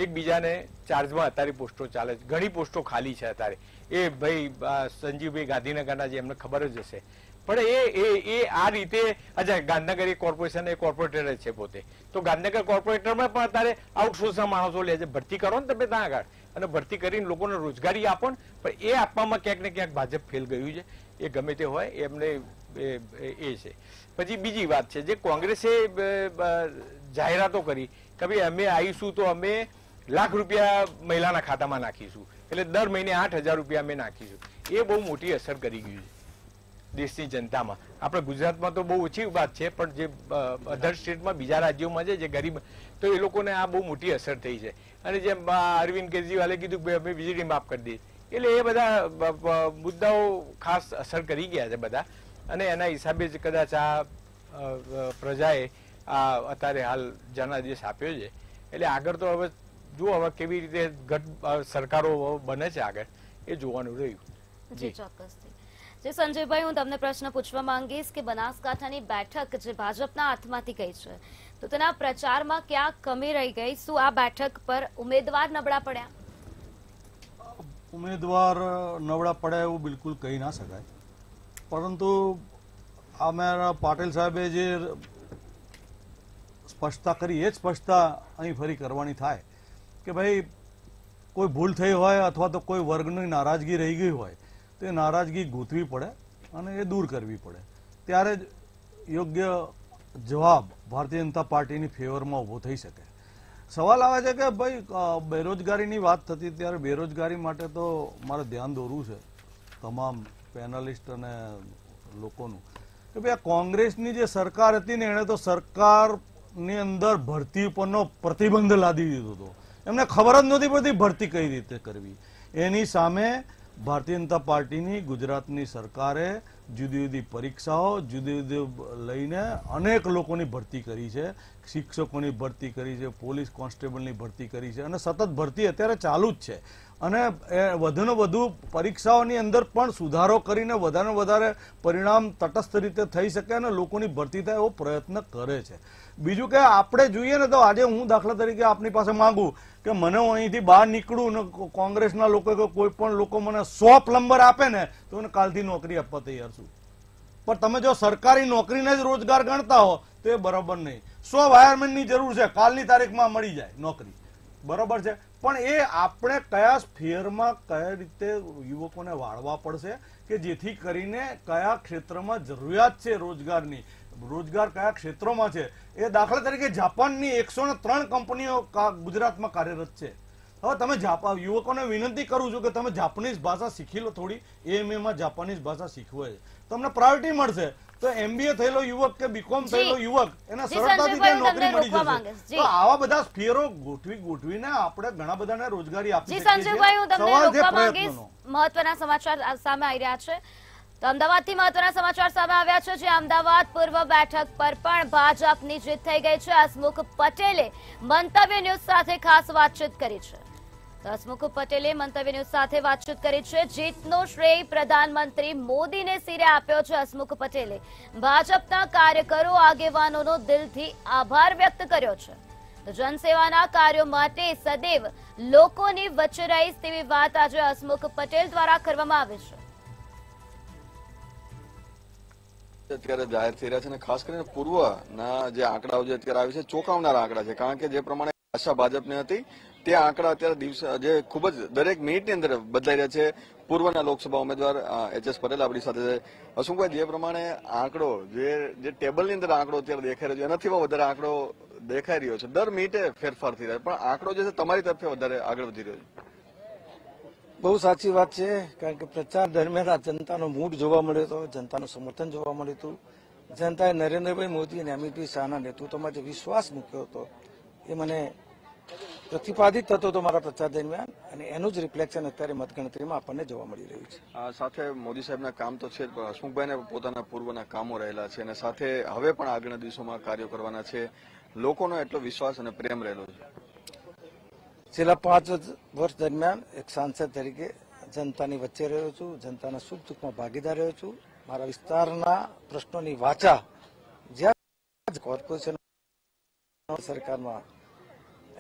એકબીજાને ચાર્જમાં અત્યારે પોસ્ટો ચાલે છે ઘણી પોસ્ટો ખાલી છે અત્યારે એ ભાઈ સંજીવભાઈ ગાંધીનગરના જે એમને ખબર જ હશે પણ એ એ આ રીતે અચ્છા ગાંધીનગર એ કોર્પોરેશન એ કોર્પોરેટર છે પોતે તો ગાંધીનગર કોર્પોરેટરમાં પણ અત્યારે આઉટસોર્સના માણસો લે છે ભરતી કરો ને તમે ત્યાં આગળ અને ભરતી કરીને લોકોને રોજગારી આપો પણ એ આપવામાં ક્યાંક ને ક્યાંક ભાજપ ફેલ ગયું છે એ ગમે તે હોય એમને એ છે પછી બીજી વાત છે જે કોંગ્રેસે જાહેરાતો કરી કે ભાઈ અમે આવીશું તો અમે લાખ રૂપિયા મહિલાના ખાતામાં નાખીશું એટલે દર મહિને આઠ હજાર રૂપિયા અમે નાખીશું એ બહુ મોટી અસર કરી ગયું છે દેશની જનતામાં આપણે ગુજરાતમાં તો બહુ ઓછી વાત છે પણ જે અધર સ્ટેટમાં બીજા રાજ્યોમાં છે જે ગરીબ તો એ લોકોને આ બહુ મોટી અસર થઈ છે અને જેમ અરવિંદ કેજરીવાલે કીધું કે અમે વીજળી માફ કરી દઈએ એટલે એ બધા મુદ્દાઓ ખાસ અસર કરી ગયા છે બધા અને એના હિસાબે જ કદાચ આ પ્રજાએ આ અત્યારે હાલ જનાદેશ આપ્યો છે એટલે આગળ તો હવે જુઓ હવે કેવી રીતે ગટ સરકારો બને છે આગળ એ જોવાનું રહ્યું જી ચોક્કસથી સંજયભાઈ હું તમને પ્રશ્ન પૂછવા માંગીશ કે બનાસકાંઠાની બેઠક જે ભાજપના હાથમાંથી ગઈ છે તો તેના પ્રચારમાં ક્યાં કમી રહી ગઈ શું આ બેઠક પર ઉમેદવાર નબળા પડ્યા ઉમેદવાર નબળા પડ્યા એવું બિલકુલ કહી ના શકાય પરંતુ અમારા પાટીલ સાહેબે જે સ્પષ્ટતા કરી એ જ સ્પષ્ટતા અહીં ફરી કરવાની થાય કે ભાઈ કોઈ ભૂલ થઈ હોય અથવા તો કોઈ વર્ગની નારાજગી રહી ગઈ હોય તો એ નારાજગી ગૂંથવી પડે અને એ દૂર કરવી પડે ત્યારે જ યોગ્ય જવાબ ભારતીય જનતા પાર્ટીની ફેવરમાં ઉભો થઈ શકે સવાલ આવે છે કે ભાઈ બેરોજગારીની વાત થતી ત્યારે બેરોજગારી માટે તો મારે ધ્યાન દોરવું છે તમામ પેનલિસ્ટ અને લોકોનું કે ભાઈ આ કોંગ્રેસની જે સરકાર હતી ને એણે તો સરકારની અંદર ભરતી ઉપરનો પ્રતિબંધ લાદી દીધો હતો એમને ખબર જ નથી પડતી ભરતી કઈ રીતે કરવી એની સામે ભારતીય જનતા પાર્ટીની ગુજરાતની સરકારે જુદી જુદી પરીક્ષાઓ જુદી જુદી લઈને અનેક લોકોની ભરતી કરી છે શિક્ષકોની ભરતી કરી છે પોલીસ કોન્સ્ટેબલની ભરતી કરી છે અને સતત ભરતી અત્યારે ચાલુ જ છે અને વધુને વધુ પરીક્ષાઓની અંદર પણ સુધારો કરીને વધારે વધારે પરિણામ તટસ્થ રીતે થઈ શકે અને લોકોની ભરતી થાય એવો પ્રયત્ન કરે છે બીજું કે આપણે જોઈએ ને તો આજે હું દાખલા તરીકે આપની પાસે માંગુ કે મને હું અહીંથી બહાર નીકળું ને કોંગ્રેસના લોકો કે કોઈ પણ લોકો મને સો પ્લમ્બર આપે ને તો એને કાલથી નોકરી આપવા તૈયાર છું પણ તમે જો સરકારી નોકરીને જ રોજગાર ગણતા હો તો એ બરાબર નહીં સો વાયરમેનની જરૂર છે કાલની તારીખમાં મળી જાય નોકરી બરાબર છે પણ એ આપણે કયા સ્ફિયરમાં કયા રીતે યુવકોને વાળવા પડશે કે જેથી કરીને કયા ક્ષેત્રમાં જરૂરિયાત છે રોજગારની રોજગાર કયા ક્ષેત્રોમાં છે એ દાખલા તરીકે જાપાનની એકસો કંપનીઓ ગુજરાતમાં કાર્યરત છે હવે તમે યુવકોને વિનંતી કરું છું કે તમે જાપાનીઝ ભાષા શીખી લો થોડી એમએમાં જાપાનીઝ ભાષા શીખવે છે તમને પ્રાયોરિટી મળશે તો એમબીએ થયેલો યુવક કે બીકોમ થયેલો યુવક એના સરળતાથી નોકરી મળી જશે તો આવા બધા સ્ફિયરો ગોઠવી ગોઠવીને આપણે ઘણા બધાને રોજગારી આપી શકીએ છીએ સંજયભાઈ હું મહત્વના સમાચાર સામે આવી રહ્યા છે તો અમદાવાદથી મહત્વના સમાચાર સામે આવ્યા છે જે અમદાવાદ પૂર્વ બેઠક પર પણ ભાજપની જીત થઈ ગઈ છે હસમુખ પટેલે મંતવ્ય ન્યૂઝ સાથે ખાસ વાતચીત કરી છે તો હસમુખ પટેલે મંતવ્ય ન્યૂઝ સાથે વાતચીત કરી છે જીતનો શ્રેય પ્રધાનમંત્રી મોદીને સિરે આપ્યો છે હસમુખ પટેલે ભાજપના કાર્યકરો આગેવાનોનો દિલથી આભાર વ્યક્ત કર્યો છે જનસેવાના કાર્યો માટે સદૈવ લોકોની વચ્ચે રહીશ તેવી વાત આજે હસમુખ પટેલ દ્વારા કરવામાં આવી છે અત્યારે જાહેર થઈ રહ્યા છે અને ખાસ કરીને પૂર્વના જે આંકડાઓ જે અત્યારે આવે છે ચોંકાવનારા આંકડા છે કારણ કે જે પ્રમાણે આશા ભાજપને હતી તે આંકડા અત્યારે દિવસે જે ખૂબ જ દરેક મિનિટની અંદર બદલાઈ રહ્યા છે પૂર્વના લોકસભા ઉમેદવાર એચ એસ પટેલ આપણી સાથે અશુંભાઈ જે પ્રમાણે આંકડો જે જે ટેબલની અંદર આંકડો અત્યારે દેખાઈ રહ્યો છે એનાથી વધારે આંકડો દેખાઈ રહ્યો છે દર મિનિટે ફેરફાર થઈ રહ્યો છે પણ આંકડો જે છે તમારી તરફે વધારે આગળ વધી રહ્યો છે બહુ સાચી વાત છે કારણ કે પ્રચાર દરમિયાન આ જનતાનો મૂડ જોવા મળ્યો હતો જનતાનું સમર્થન જોવા મળ્યું હતું જનતાએ નરેન્દ્રભાઈ મોદી અને અમિતભાઈ e શાહના નેતૃત્વમાં જે વિશ્વાસ મૂક્યો હતો એ મને પ્રતિપાદિત થતો હતો મારા પ્રચાર દરમિયાન અને એનું જ રિફ્લેક્શન અત્યારે મતગણતરીમાં આપણને જોવા મળી રહ્યું છે સાથે મોદી સાહેબના કામ તો છે હસમુખભાઈને પોતાના પૂર્વના કામો રહેલા છે અને સાથે હવે પણ આગળના દિવસોમાં કાર્યો કરવાના છે લોકોનો એટલો વિશ્વાસ અને પ્રેમ રહેલો છે છેલ્લા પાંચ વર્ષ દરમિયાન એક સાંસદ તરીકે જનતાની વચ્ચે રહ્યો છું જનતાના સુખ દુઃખમાં ભાગીદાર રહ્યો છું મારા વિસ્તારના પ્રશ્નોની વાચા જ્યાં કોર્પોરેશન સરકારમાં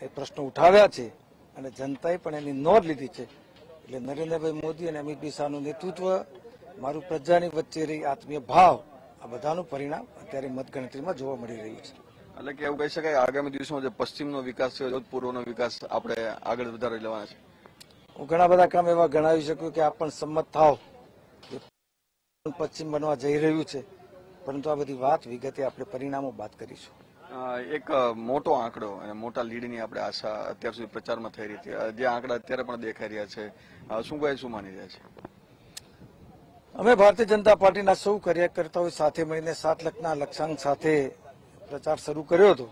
એ પ્રશ્નો ઉઠાવ્યા છે અને જનતાએ પણ એની નોંધ લીધી છે એટલે નરેન્દ્રભાઈ મોદી અને અમિત શાહનું નેતૃત્વ મારું પ્રજાની વચ્ચે રહી આત્મીય ભાવ આ બધાનું પરિણામ અત્યારે મતગણતરીમાં જોવા મળી રહ્યું છે એટલે કે એવું કહી શકાય આગામી દિવસોમાં જે પશ્ચિમનો વિકાસ છે પૂર્વનો વિકાસ આપણે આગળ વધારે લેવાના છે હું ઘણા બધા કામ એવા ગણાવી શકું કે આપ પણ સંમત થાવ પશ્ચિમ બનવા જઈ રહ્યું છે પરંતુ આ બધી વાત વિગતે આપણે પરિણામો વાત કરીશું એક મોટો આંકડો અને મોટા લીડની આપણે આશા અત્યાર સુધી પ્રચારમાં થઈ રહી છે જે આંકડા અત્યારે પણ દેખાઈ રહ્યા છે શું કહે શું માની રહ્યા છે અમે ભારતીય જનતા પાર્ટીના સૌ કાર્યકર્તાઓ સાથે મળીને સાત લાખના લક્ષ્યાંક સાથે પ્રચાર શરૂ કર્યો હતો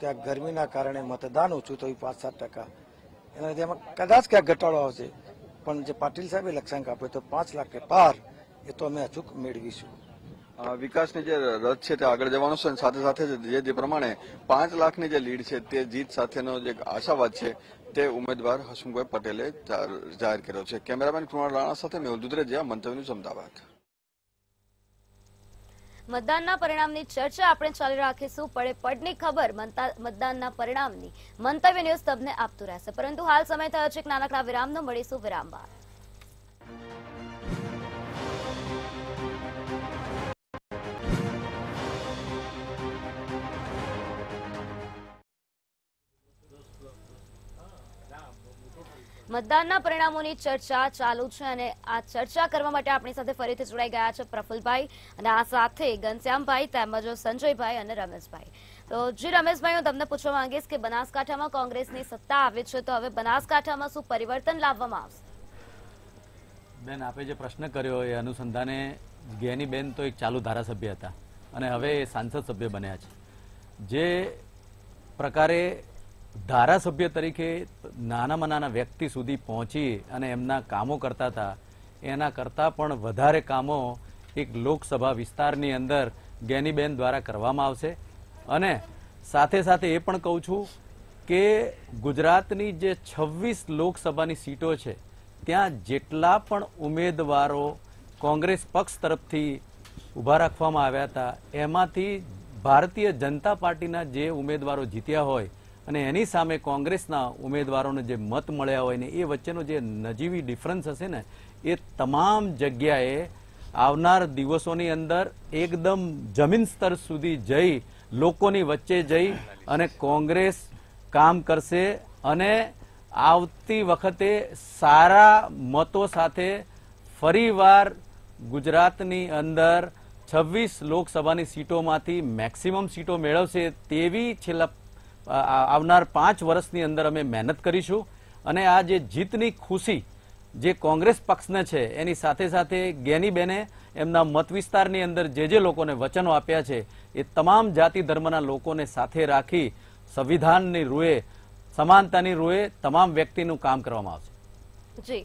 ક્યાંક ગરમીના કારણે મતદાન ઓછું થયું પાંચ સાત ટકા એના લીધે એમાં કદાચ ક્યાંક ઘટાડો આવશે પણ જે પાટીલ સાહેબે લક્ષ્યાંક આપ્યો તો પાંચ લાખ કે પાર એ તો અમે અચૂક મેળવીશું વિકાસની જે રથ છે તે આગળ જવાનો છે અને સાથે સાથે જે જે પ્રમાણે પાંચ લાખની જે લીડ છે તે જીત સાથેનો જે આશાવાદ છે તે ઉમેદવાર હસમુભાઈ પટેલે જાહેર કર્યો છે કેમેરામેન કુમાર રાણા સાથે મેહુલ દુધરેજા મંતવ્યનું સમદાવાદ મતદાનના પરિણામની ચર્ચા આપણે ચાલુ રાખીશું પડે પડની ખબર મતદાનના પરિણામની મંતવ્ય ન્યૂઝ તમને આપતું રહેશે પરંતુ હાલ સમય થયો છે એક નાનકડા વિરામનો મળીશું વિરામ બાદ મતદાનના પરિણામોની ચર્ચા ચાલુ છે અને આ ચર્ચા કરવા માટે આપણી સાથે ફરીથી જોડાઈ ગયા છે પ્રફુલભાઈ અને આ સાથે ઘનશ્યામભાઈ તેમજ સંજયભાઈ અને રમેશભાઈ તો જી રમેશભાઈ હું તમને પૂછવા માંગીશ કે બનાસકાંઠામાં કોંગ્રેસની સત્તા આવી છે તો હવે બનાસકાંઠામાં શું પરિવર્તન લાવવામાં આવશે બેન આપે જે પ્રશ્ન કર્યો એ અનુસંધાને ગેની બેન તો એક ચાલુ ધારાસભ્ય હતા અને હવે સાંસદ સભ્ય બન્યા છે જે પ્રકારે ધારાસભ્ય તરીકે નાનામાં નાના વ્યક્તિ સુધી પહોંચી અને એમના કામો કરતા હતા એના કરતાં પણ વધારે કામો એક લોકસભા વિસ્તારની અંદર ગેનીબેન દ્વારા કરવામાં આવશે અને સાથે સાથે એ પણ કહું છું કે ગુજરાતની જે છવ્વીસ લોકસભાની સીટો છે ત્યાં જેટલા પણ ઉમેદવારો કોંગ્રેસ પક્ષ તરફથી ઊભા રાખવામાં આવ્યા હતા એમાંથી ભારતીય જનતા પાર્ટીના જે ઉમેદવારો જીત્યા હોય અને એની સામે કોંગ્રેસના ઉમેદવારોને જે મત મળ્યા હોય ને એ વચ્ચેનો જે નજીવી ડિફરન્સ હશે ને એ તમામ જગ્યાએ આવનાર દિવસોની અંદર એકદમ જમીન સ્તર સુધી જઈ લોકોની વચ્ચે જઈ અને કોંગ્રેસ કામ કરશે અને આવતી વખતે સારા મતો સાથે ફરીવાર ગુજરાતની અંદર છવ્વીસ લોકસભાની સીટોમાંથી મેક્સિમમ સીટો મેળવશે તેવી છેલ્લા આવનાર પાંચ વર્ષની અંદર અમે મહેનત કરીશું અને આ જે જીતની ખુશી જે કોંગ્રેસ પક્ષને છે એની સાથે સાથે ગેની બેને એમના મત વિસ્તારની અંદર જે જે લોકોને વચનો આપ્યા છે એ તમામ જાતિ ધર્મના લોકોને સાથે રાખી સંવિધાનની રૂએ સમાનતાની રૂએ તમામ વ્યક્તિનું કામ કરવામાં આવશે જી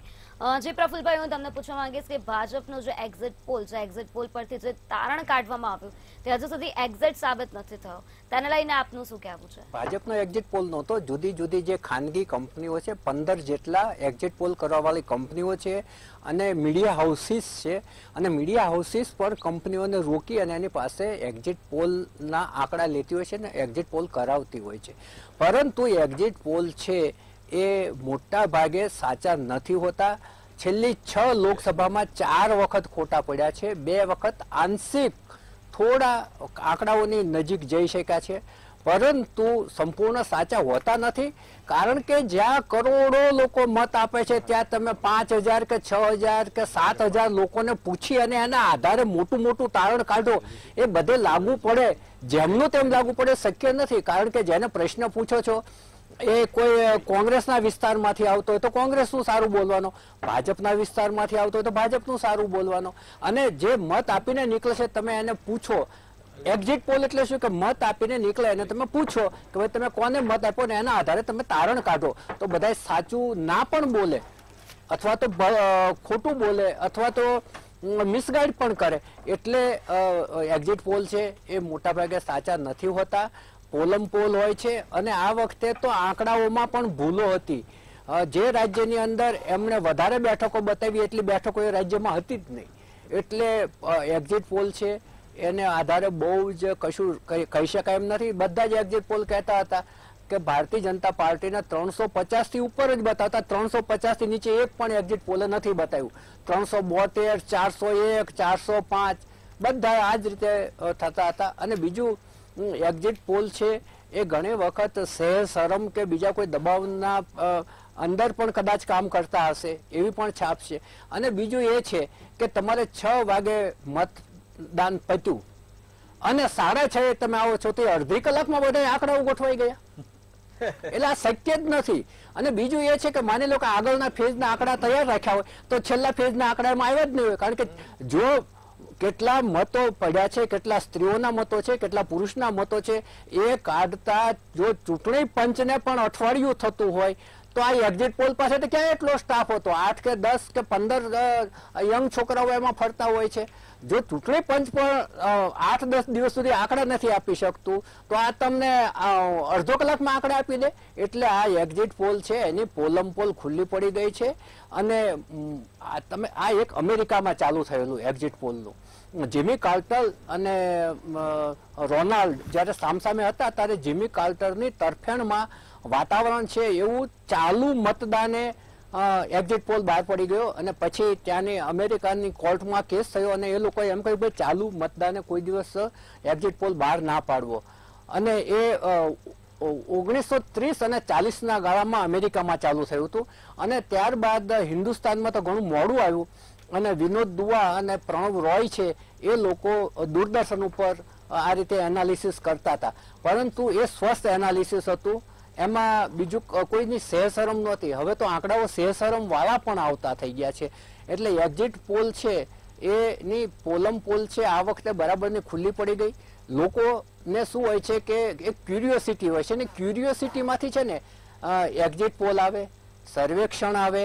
જે પ્રફુલભાઈ હું તમને પૂછવા માંગીશ કે ભાજપનો જે એક્ઝિટ પોલ છે એક્ઝિટ પોલ પરથી જે તારણ કાઢવામાં આવ્યું તે હજુ સુધી એક્ઝિટ સાબિત નથી થયો તેને લઈને આપનું શું કહેવું છે ભાજપનો એક્ઝિટ પોલ નહોતો જુદી જુદી જે ખાનગી કંપનીઓ છે પંદર જેટલા એક્ઝિટ પોલ કરવાવાળી કંપનીઓ છે અને મીડિયા હાઉસીસ છે અને મીડિયા હાઉસીસ પર કંપનીઓને રોકી અને એની પાસે એક્ઝિટ પોલના આંકડા લેતી હોય છે અને એક્ઝિટ પોલ કરાવતી હોય છે પરંતુ એક્ઝિટ પોલ છે એ મોટા ભાગે સાચા નથી હોતા છેલ્લી છ લોકસભામાં ચાર વખત ખોટા પડ્યા છે બે વખત આંશિક થોડા આંકડાઓની નજીક જઈ શક્યા છે પરંતુ સંપૂર્ણ સાચા હોતા નથી કારણ કે જ્યાં કરોડો લોકો મત આપે છે ત્યાં તમે પાંચ હજાર કે છ હજાર કે સાત હજાર લોકોને પૂછી અને એના આધારે મોટું મોટું તારણ કાઢો એ બધે લાગુ પડે જેમનું તેમ લાગુ પડે શક્ય નથી કારણ કે જેને પ્રશ્ન પૂછો છો એ કોઈ કોંગ્રેસના વિસ્તારમાંથી આવતો હોય તો કોંગ્રેસનું સારું બોલવાનો ભાજપના વિસ્તારમાંથી આવતો હોય તો ભાજપનું સારું બોલવાનો અને જે મત આપીને નીકળશે તમે એને પૂછો એક્ઝિટ પોલ એટલે શું કે મત આપીને નીકળે અને તમે પૂછો કે ભાઈ તમે કોને મત આપો ને એના આધારે તમે તારણ કાઢો તો બધા સાચું ના પણ બોલે અથવા તો ખોટું બોલે અથવા તો મિસગાઈડ પણ કરે એટલે એક્ઝિટ પોલ છે એ મોટાભાગે સાચા નથી હોતા પોલમ પોલ હોય છે અને આ વખતે તો આંકડાઓમાં પણ ભૂલો હતી જે રાજ્યની અંદર એમણે વધારે બેઠકો બતાવી એટલી બેઠકો એ રાજ્યમાં હતી જ નહીં એટલે એક્ઝિટ પોલ છે એને આધારે બહુ જ કશું કહી શકાય એમ નથી બધા જ એક્ઝિટ પોલ કહેતા હતા કે ભારતીય જનતા પાર્ટીના ત્રણસો પચાસથી ઉપર જ બતાવતા ત્રણસો પચાસથી નીચે એક પણ એક્ઝિટ પોલે નથી બતાવ્યું ત્રણસો બોતેર ચારસો એક ચારસો પાંચ બધા આ જ રીતે થતા હતા અને બીજું એક્ઝિટ પોલ છે એ ઘણી વખત સહેર શરમ કે બીજા કોઈ દબાવના અંદર પણ કદાચ કામ કરતા હશે એવી પણ છાપ છે અને બીજું એ છે કે તમારે છ વાગે મતદાન પત્યું અને સાડા છ તમે આવો છો તે અડધી કલાકમાં બધા આંકડાઓ ગોઠવાઈ ગયા એટલે આ શક્ય જ નથી અને બીજું એ છે કે માની લો કે આગળના ફેઝના આંકડા તૈયાર રાખ્યા હોય તો છેલ્લા ફેઝના આંકડામાં આવ્યા જ નહીં હોય કારણ કે જો કેટલા મતો પડ્યા છે કેટલા સ્ત્રીઓના મતો છે કેટલા પુરુષના મતો છે એ કાઢતા જો ચૂંટણી પંચને પણ અઠવાડિયું થતું હોય તો આ એક્ઝિટ પોલ પાસે તો ક્યાં એટલો સ્ટાફ હતો આઠ કે દસ કે પંદર યંગ છોકરાઓ એમાં ફરતા હોય છે જો ચૂંટણી પંચ પણ આઠ દસ દિવસ સુધી આંકડા નથી આપી શકતું તો આ તમને અડધો કલાકમાં આંકડા આપી દે એટલે આ એક્ઝિટ પોલ છે એની પોલમ પોલ ખુલ્લી પડી ગઈ છે અને તમે આ એક અમેરિકામાં ચાલુ થયેલું એક્ઝિટ પોલનું જેમી કાર્ટર અને રોનાલ્ડ જ્યારે સામસામે હતા ત્યારે જેમી કાર્ટરની તરફેણમાં વાતાવરણ છે એવું ચાલુ મતદાને એક્ઝિટ પોલ બહાર પડી ગયો અને પછી ત્યાંની અમેરિકાની કોર્ટમાં કેસ થયો અને એ લોકોએ એમ કહ્યું ભાઈ ચાલુ મતદાને કોઈ દિવસ એક્ઝિટ પોલ બહાર ના પાડવો અને એ ઓગણીસો ત્રીસ અને ચાલીસના ગાળામાં અમેરિકામાં ચાલુ થયું હતું અને ત્યારબાદ હિન્દુસ્તાનમાં તો ઘણું મોડું આવ્યું અને વિનોદ દુઆ અને પ્રણવ રોય છે એ લોકો દૂરદર્શન ઉપર આ રીતે એનાલિસિસ કરતા હતા પરંતુ એ સ્વસ્થ એનાલિસિસ હતું એમાં બીજું કોઈની સહેશરમ નહોતી હવે તો આંકડાઓ સહેશરમ વાળા પણ આવતા થઈ ગયા છે એટલે એક્ઝિટ પોલ છે એની પોલમ પોલ છે આ વખતે બરાબરની ખુલ્લી પડી ગઈ લોકોને શું હોય છે કે એક ક્યુરિયોસિટી હોય છે ને ક્યુરિયોસિટીમાંથી છે ને એક્ઝિટ પોલ આવે સર્વેક્ષણ આવે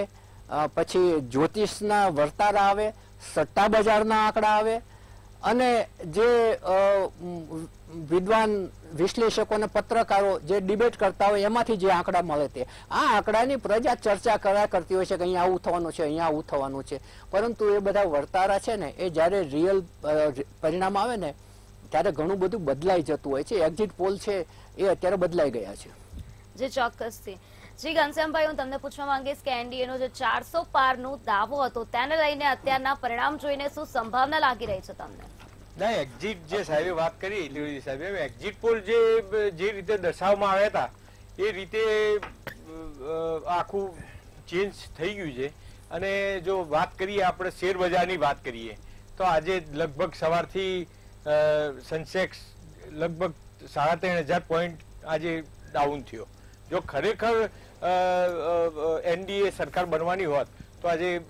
પછી જ્યોતિષના વર્તારા આવે સટ્ટા બજારના આંકડા આવે અને જે વિદ્વાન વિશ્લેષકો અને પત્રકારો જે ડિબેટ કરતા હોય એમાંથી જે આંકડા મળે તે આ આંકડાની પ્રજા ચર્ચા કર્યા કરતી હોય છે કે અહીંયા આવું થવાનું છે અહીંયા આવું થવાનું છે પરંતુ એ બધા વર્તારા છે ને એ જ્યારે રિયલ પરિણામ આવે ને ત્યારે ઘણું બધું બદલાઈ જતું હોય છે એક્ઝિટ પોલ છે એ અત્યારે બદલાઈ ગયા છે જે ચોક્કસથી જી ઘનશ્યામભાઈ હું તમને પૂછવા માંગીશ કે એનડીએનો જે ચારસો પારનો દાવો હતો તેને લઈને અત્યારના પરિણામ જોઈને શું સંભાવના લાગી રહી છે તમને ના એક્ઝિટ જે સાહેબે વાત કરી સાહેબ એક્ઝિટ પોલ જે જે રીતે દર્શાવવામાં આવ્યા હતા એ રીતે આખું ચેન્જ થઈ ગયું છે અને જો વાત કરીએ આપણે શેર બજારની વાત કરીએ તો આજે લગભગ સવારથી સનસેક્સ લગભગ સાડા ત્રણ હજાર પોઈન્ટ આજે ડાઉન થયો જો ખરેખર એનડીએ સરકાર બનવાની હોત તો આજે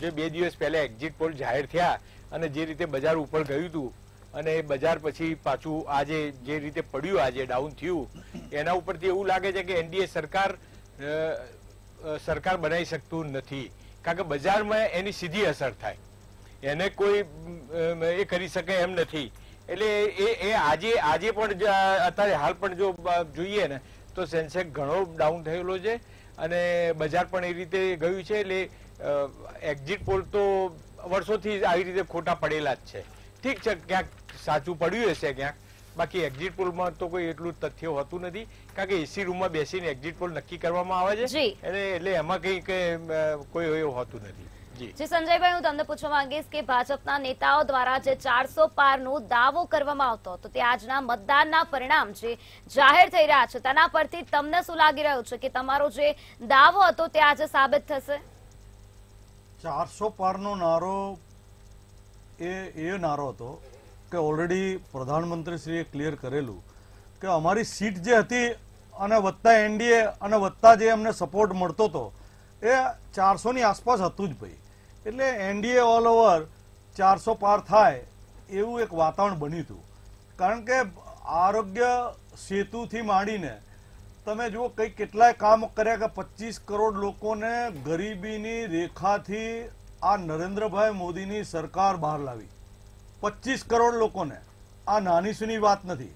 જે બે દિવસ પહેલા એક્ઝિટ પોલ જાહેર થયા અને જે રીતે બજાર ઉપર ગયું હતું અને બજાર પછી પાછું આજે જે રીતે પડ્યું આજે ડાઉન થયું એના ઉપરથી એવું લાગે છે કે એનડીએ સરકાર સરકાર બનાવી શકતું નથી કારણ કે બજારમાં એની સીધી અસર થાય એને કોઈ એ કરી શકે એમ નથી એટલે એ આજે આજે પણ અત્યારે હાલ પણ જો જોઈએ ને તો સેન્સેક્સ ઘણો ડાઉન થયેલો છે અને બજાર પણ એ રીતે ગયું છે એટલે એક્ઝિટ પોલ તો વર્ષોથી આવી રીતે ખોટા પડેલા જ છે ઠીક છે ક્યાંક સાચું પડ્યું હશે ક્યાંક બાકી એક્ઝિટ પોલમાં તો કોઈ એટલું તથ્ય હોતું નથી કારણ કે એસી રૂમમાં બેસીને એક્ઝિટ પોલ નક્કી કરવામાં આવે છે એટલે એમાં કંઈ કોઈ એવું હોતું નથી જે સંજયભાઈ હું તમને પૂછવા માંગીશ કે ભાજપના નેતાઓ દ્વારા જે ચારસો પારનો દાવો કરવામાં આવતો હતો તે આજના મતદાનના પરિણામ જે જાહેર થઈ રહ્યા છે તેના પરથી તમને શું લાગી રહ્યું છે કે તમારો જે દાવો હતો તે આજે સાબિત થશે ચારસો પારનો નારો એ એ નારો હતો કે ઓલરેડી પ્રધાનમંત્રીશ્રીએ ક્લિયર કરેલું કે અમારી સીટ જે હતી અને વધતા એનડીએ અને વધતા જે અમને સપોર્ટ મળતો હતો એ ચારસોની આસપાસ હતું જ ભાઈ એટલે એનડીએ ઓલ ઓવર ચારસો પાર થાય એવું એક વાતાવરણ બન્યું હતું કારણ કે આરોગ્ય સેતુથી માંડીને તમે જુઓ કંઈ કેટલાય કામ કર્યા કે પચીસ કરોડ લોકોને ગરીબીની રેખાથી આ નરેન્દ્રભાઈ મોદીની સરકાર બહાર લાવી પચીસ કરોડ લોકોને આ નાની સુની વાત નથી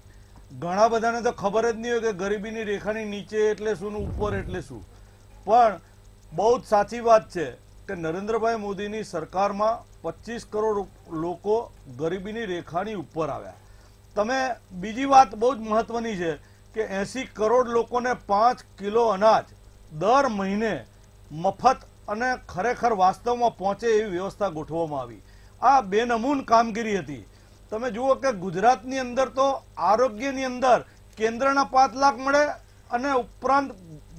ઘણા બધાને તો ખબર જ નહીં હોય કે ગરીબીની રેખાની નીચે એટલે શું ઉપર એટલે શું પણ બહુ જ સાચી વાત છે કે નરેન્દ્રભાઈ મોદીની સરકારમાં પચીસ કરોડ લોકો ગરીબીની રેખાની ઉપર આવ્યા તમે બીજી વાત બહુ જ મહત્વની છે કે એસી કરોડ લોકોને પાંચ કિલો અનાજ દર મહિને મફત અને ખરેખર વાસ્તવમાં પહોંચે એવી વ્યવસ્થા ગોઠવવામાં આવી આ બેનમૂન કામગીરી હતી તમે જુઓ કે ગુજરાતની અંદર તો આરોગ્યની અંદર કેન્દ્રના પાંચ લાખ મળે અને ઉપરાંત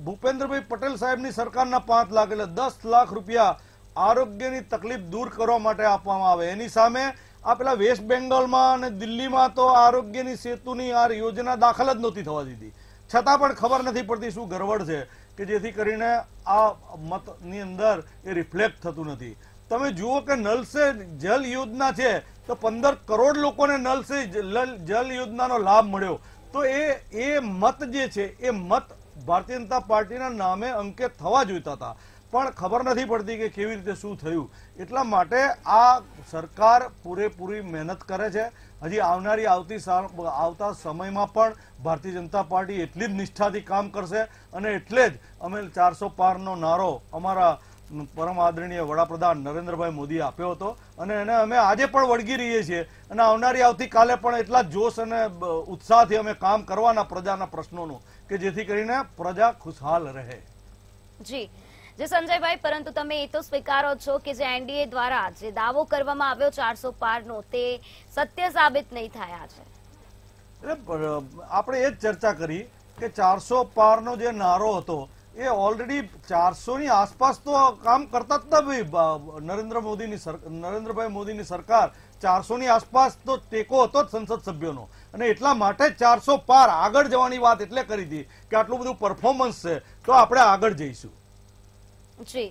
ભૂપેન્દ્રભાઈ પટેલ સાહેબની સરકારના પાંચ લાખ એટલે દસ લાખ રૂપિયા આરોગ્યની તકલીફ દૂર કરવા માટે આપવામાં આવે એની સામે આ પેલા વેસ્ટ બેંગોલમાં અને દિલ્હીમાં તો આરોગ્યની સેતુની આ યોજના દાખલ જ નહોતી થવા દીધી છતાં પણ ખબર નથી પડતી શું ગરબડ છે કે જેથી કરીને આ મતની અંદર એ રિફ્લેક્ટ થતું નથી તમે જુઓ કે નલ સે જલ યોજના છે તો પંદર કરોડ લોકોને નલ સે જલ યોજનાનો લાભ મળ્યો તો એ એ મત જે છે એ મત ભારતીય જનતા પાર્ટીના નામે અંકિત થવા જોઈતા હતા પણ ખબર નથી પડતી કે કેવી રીતે શું થયું એટલા માટે આ સરકાર પૂરેપૂરી મહેનત કરે છે હજી આવનારી આવતી આવતા સમયમાં પણ ભારતીય જનતા પાર્ટી એટલી જ નિષ્ઠાથી કામ કરશે અને એટલે જ અમે ચારસો પારનો નારો અમારા પરમ આદરણીય વડાપ્રધાન નરેન્દ્રભાઈ મોદી આપ્યો હતો અને એને અમે આજે પણ વળગી રહીએ છીએ અને આવનારી આવતીકાલે પણ એટલા જોશ અને ઉત્સાહથી અમે કામ કરવાના પ્રજાના પ્રશ્નોનું કે જેથી કરીને પ્રજા ખુશહાલ રહે જી જે સંજયભાઈ પરંતુ તમે એ તો સ્વીકારો છો કે જે એનડીએ દ્વારા જે દાવો કરવામાં આવ્યો ચારસો પારનો તે સત્ય સાબિત નહીં થયા છે આપણે એ જ ચર્ચા કરી કે ચારસો પાર નો જે નારો હતો એ ઓલરેડી ચારસો ની આસપાસ તો કામ કરતા જ ન નરેન્દ્ર મોદીની નરેન્દ્રભાઈ મોદીની સરકાર ચારસોની આસપાસ તો ટેકો હતો જ સંસદ સભ્યોનો અને એટલા માટે ચારસો પાર આગળ જવાની વાત એટલે કરી હતી કે આટલું બધું પરફોર્મન્સ છે તો આપણે આગળ જઈશું જી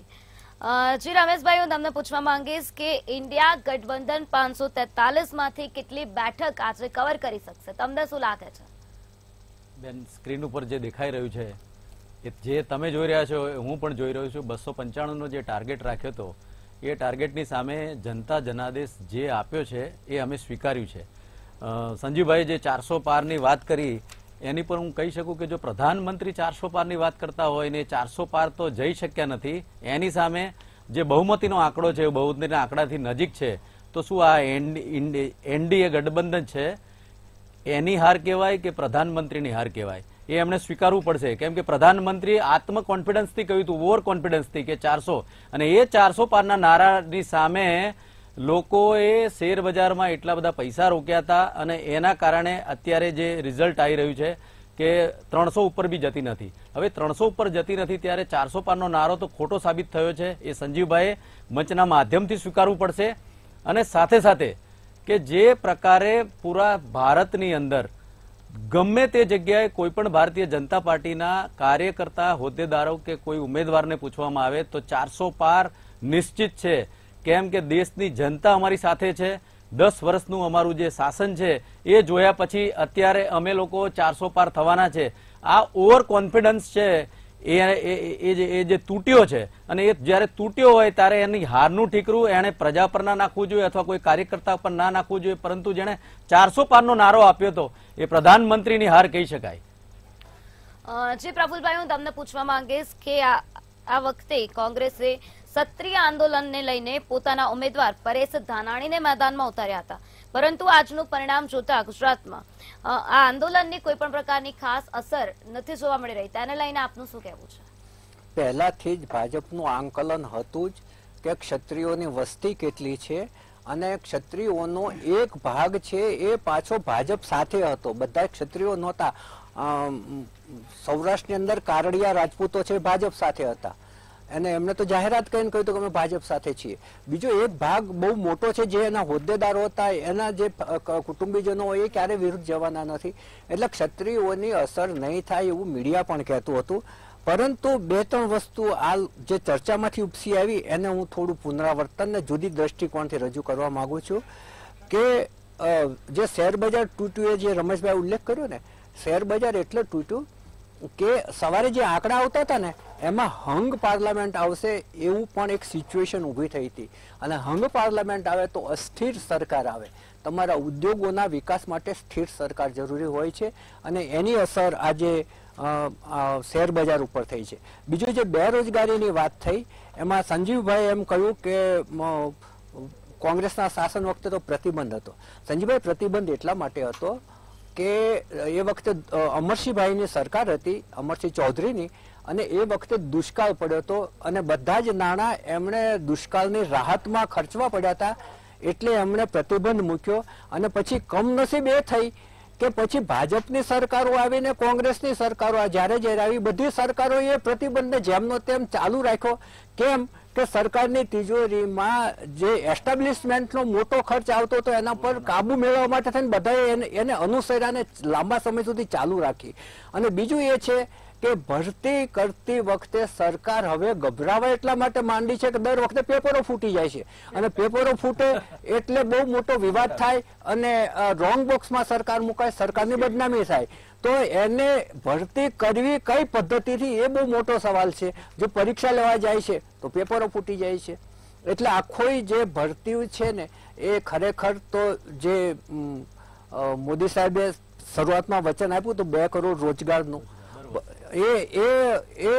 જી રમેશભાઈ હું તમને પૂછવા માંગીશ કે ઇન્ડિયા ગઠબંધન પાંચસો માંથી કેટલી બેઠક આજે કવર કરી શકશે તમને શું લાગે છે બેન સ્ક્રીન ઉપર જે દેખાઈ રહ્યું છે કે જે તમે જોઈ રહ્યા છો હું પણ જોઈ રહ્યો છું બસો પંચાણુંનો જે ટાર્ગેટ રાખ્યો હતો એ ટાર્ગેટની સામે જનતા જનાદેશ જે આપ્યો છે એ અમે સ્વીકાર્યું છે સંજીવભાઈ જે ચારસો પારની વાત કરી એની પર હું કહી શકું કે જો પ્રધાનમંત્રી ચારસો પારની વાત કરતા હોય ને ચારસો પાર તો જઈ શક્યા નથી એની સામે જે બહુમતીનો આંકડો છે બહુમતીના આંકડાથી નજીક છે તો શું આ એનડીએ ગઠબંધન છે એની હાર કહેવાય કે પ્રધાનમંત્રીની હાર કહેવાય એ એમણે સ્વીકારવું પડશે કેમ કે પ્રધાનમંત્રી આત્મ કોન્ફિડન્સથી કહ્યું હતું ઓવર કોન્ફિડન્સથી કે ચારસો અને એ ચારસો પારના નારાની સામે લોકોએ શેરબજારમાં એટલા બધા પૈસા રોક્યા હતા અને એના કારણે અત્યારે જે રિઝલ્ટ આવી રહ્યું છે કે ત્રણસો ઉપર બી જતી નથી હવે ત્રણસો ઉપર જતી નથી ત્યારે ચારસો પારનો નારો તો ખોટો સાબિત થયો છે એ સંજીવભાઈએ મંચના માધ્યમથી સ્વીકારવું પડશે અને સાથે સાથે કે જે પ્રકારે પૂરા ભારતની અંદર ગમે તે જગ્યાએ કોઈ પણ ભારતીય જનતા પાર્ટીના કાર્યકર્તા હોદ્દેદારો કે કોઈ ઉમેદવારને પૂછવામાં આવે તો ચારસો પાર નિશ્ચિત છે કેમ કે દેશની જનતા અમારી સાથે છે દસ વર્ષનું અમારું જે શાસન છે એ જોયા પછી અત્યારે અમે લોકો ચારસો પાર થવાના છે આ ઓવર કોન્ફિડન્સ છે એ જે તૂટ્યો છે અને એ જ્યારે તૂટ્યો હોય ત્યારે એની હારનું ઠીકરું એને પ્રજા પર ના નાખવું જોઈએ અથવા કોઈ કાર્યકર્તા પર ના નાખવું જોઈએ પરંતુ જેણે ચારસો પારનો નારો આપ્યો હતો એ પ્રધાનમંત્રીની હાર કહી શકાય જે પ્રફુલભાઈ હું તમને પૂછવા માંગીશ કે આ વખતે કોંગ્રેસે ક્ષત્રિય આંદોલનને લઈને પોતાના ઉમેદવાર પરેશ ધાનાણીને મેદાનમાં ઉતાર્યા હતા પરંતુ આજનું પરિણામ જોતા ગુજરાતમાં આ આંદોલનની કોઈ પણ પ્રકારની ખાસ અસર નથી જોવા મળી રહી તેને લઈને આપનું શું કહેવું છે પહેલાથી જ ભાજપનું આંકલન હતું જ કે ક્ષત્રિયોની વસ્તી કેટલી છે અને ક્ષત્રિયોનો એક ભાગ છે એ પાછો ભાજપ સાથે હતો બધા ક્ષત્રિયો નહોતા સૌરાષ્ટ્રની અંદર કારડિયા રાજપૂતો છે ભાજપ સાથે હતા અને એમને તો જાહેરાત કરીને કહ્યું તો કે અમે ભાજપ સાથે છીએ બીજો એક ભાગ બહુ મોટો છે જે એના હોદ્દેદારો હતા એના જે કુટુંબીજનો હોય એ ક્યારેય વિરુદ્ધ જવાના નથી એટલે ક્ષત્રિયોની અસર નહીં થાય એવું મીડિયા પણ કહેતું હતું પરંતુ બે ત્રણ વસ્તુ આ જે ચર્ચામાંથી ઉપસી આવી એને હું થોડું પુનરાવર્તનને જુદી દ્રષ્ટિકોણથી રજૂ કરવા માંગુ છું કે જે શેરબજાર બજાર એ જે રમેશભાઈ ઉલ્લેખ કર્યો ને શેરબજાર એટલે તૂટ્યું કે સવારે જે આંકડા આવતા હતા ને એમાં હંગ પાર્લામેન્ટ આવશે એવું પણ એક સિચ્યુએશન ઊભી થઈ હતી અને હંગ પાર્લામેન્ટ આવે તો અસ્થિર સરકાર આવે તમારા ઉદ્યોગોના વિકાસ માટે સ્થિર સરકાર જરૂરી હોય છે અને એની અસર આજે શેર બજાર ઉપર થઈ છે બીજું જે બેરોજગારીની વાત થઈ એમાં સંજીવભાઈ એમ કહ્યું કે કોંગ્રેસના શાસન વખતે તો પ્રતિબંધ હતો સંજીવભાઈ પ્રતિબંધ એટલા માટે હતો કે એ વખતે અમરસિંહભાઈની સરકાર હતી અમરસિંહ ચૌધરીની અને એ વખતે દુષ્કાળ પડ્યો હતો અને બધા જ નાણાં એમણે દુષ્કાળની રાહતમાં ખર્ચવા પડ્યા હતા એટલે એમણે પ્રતિબંધ મૂક્યો અને પછી કમનસીબ એ થઈ કે પછી ભાજપની સરકારો આવીને કોંગ્રેસની સરકારો જ્યારે જ્યારે આવી બધી સરકારોએ પ્રતિબંધને જેમનો તેમ ચાલુ રાખ્યો કેમ કે સરકારની તિજોરીમાં જે એસ્ટાબ્લિશમેન્ટનો મોટો ખર્ચ આવતો હતો એના પર કાબુ મેળવવા માટે થઈને બધાએ એને અનુસર્યાને લાંબા સમય સુધી ચાલુ રાખી અને બીજું એ છે કે ભરતી કરતી વખતે સરકાર હવે ગભરાવા એટલા માટે માંડી છે કે દર વખતે પેપરો ફૂટી જાય છે અને પેપરો ફૂટે એટલે બહુ મોટો વિવાદ થાય અને રોંગ બોક્સમાં સરકાર મુકાય સરકારની બદનામી થાય તો એને ભરતી કરવી કઈ પદ્ધતિથી એ બહુ મોટો સવાલ છે જો પરીક્ષા લેવા જાય છે તો પેપરો ફૂટી જાય છે એટલે આખોય જે ભરતી છે ને એ ખરેખર તો જે મોદી સાહેબે શરૂઆતમાં વચન આપ્યું તો બે કરોડ રોજગારનું એ એ એ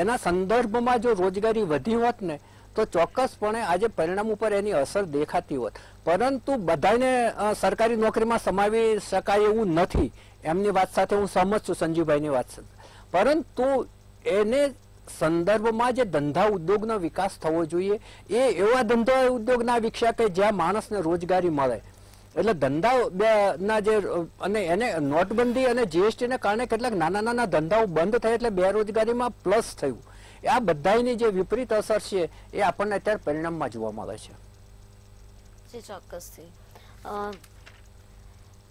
એના સંદર્ભમાં જો રોજગારી વધી હોત ને તો ચોક્કસપણે આજે પરિણામ ઉપર એની અસર દેખાતી હોત પરંતુ બધાને સરકારી નોકરીમાં સમાવી શકાય એવું નથી એમની વાત સાથે હું સહમત છું સંજીવભાઈની વાત સાથે પરંતુ એને સંદર્ભમાં જે ધંધા ઉદ્યોગનો વિકાસ થવો જોઈએ એ એવા ધંધા ઉદ્યોગના વિકસ્યા કે જ્યાં માણસને રોજગારી મળે એટલે ધંધા ના જે અને એને નોટબંધી અને જીએસટીને કારણે કેટલાક નાના નાના ધંધાઓ બંધ થયા એટલે બેરોજગારીમાં પ્લસ થયું આ બધાની જે વિપરીત અસર છે એ આપણને અત્યારે પરિણામમાં જોવા મળે છે ચોક્કસથી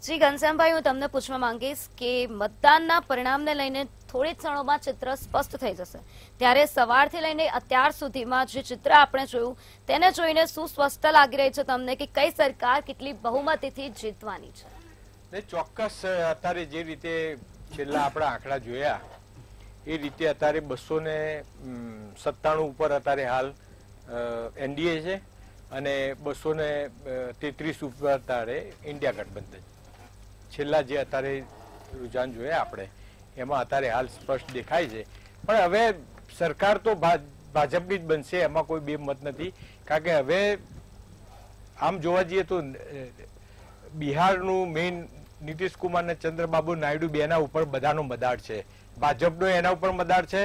જી ઘનશ્યામભાઈ હું તમને પૂછવા માંગીશ કે મતદાનના પરિણામને લઈને થોડી ક્ષણોમાં ચિત્ર સ્પષ્ટ થઈ જશે ત્યારે સવારથી લઈને અત્યાર સુધીમાં જે ચિત્ર આપણે જોયું તેને જોઈને શું સ્પષ્ટ લાગી રહી છે તમને કે કઈ સરકાર કેટલી બહુમતીથી જીતવાની છે ચોક્કસ અત્યારે જે રીતે છેલ્લા આપણા આંકડા જોયા એ રીતે અત્યારે બસો ને સત્તાણું ઉપર અત્યારે હાલ એનડીએ છે અને બસો ને તેત્રીસ ઉપર અત્યારે ઇન્ડિયા ગઠબંધન છેલ્લા જે અત્યારે રુઝાન જોયા આપણે એમાં અત્યારે હાલ સ્પષ્ટ દેખાય છે પણ હવે સરકાર તો ભાજપની જ બનશે એમાં કોઈ બે મત નથી કારણ કે હવે આમ જોવા જઈએ તો બિહારનું મેઇન નીતિશ કુમાર અને ચંદ્રબાબુ નાયડુ બેના ઉપર બધાનો મદાર છે ભાજપનો એના ઉપર મદાર છે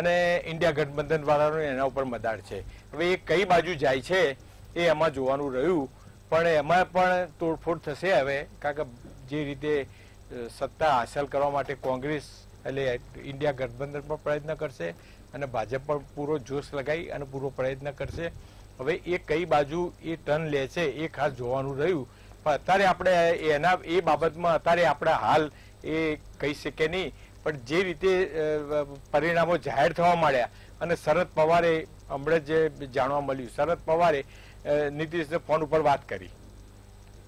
અને ઇન્ડિયા ગઠબંધન વાળાનો એના ઉપર મદાર છે હવે એ કઈ બાજુ જાય છે એ એમાં જોવાનું રહ્યું પણ એમાં પણ તોડફોડ થશે હવે કારણ કે જે રીતે સત્તા હાંસલ કરવા માટે કોંગ્રેસ એટલે ઇન્ડિયા ગઠબંધન પણ પ્રયત્ન કરશે અને ભાજપ પણ પૂરો જોશ લગાવી અને પૂરો પ્રયત્ન કરશે હવે એ કઈ બાજુ એ ટર્ન લે છે એ ખાસ જોવાનું રહ્યું પણ અત્યારે આપણે એના એ બાબતમાં અત્યારે આપણે હાલ એ કહી શકીએ નહીં પણ જે રીતે પરિણામો જાહેર થવા માંડ્યા અને શરદ પવારે હમણાં જે જાણવા મળ્યું શરદ પવારે નીતિશને ફોન ઉપર વાત કરી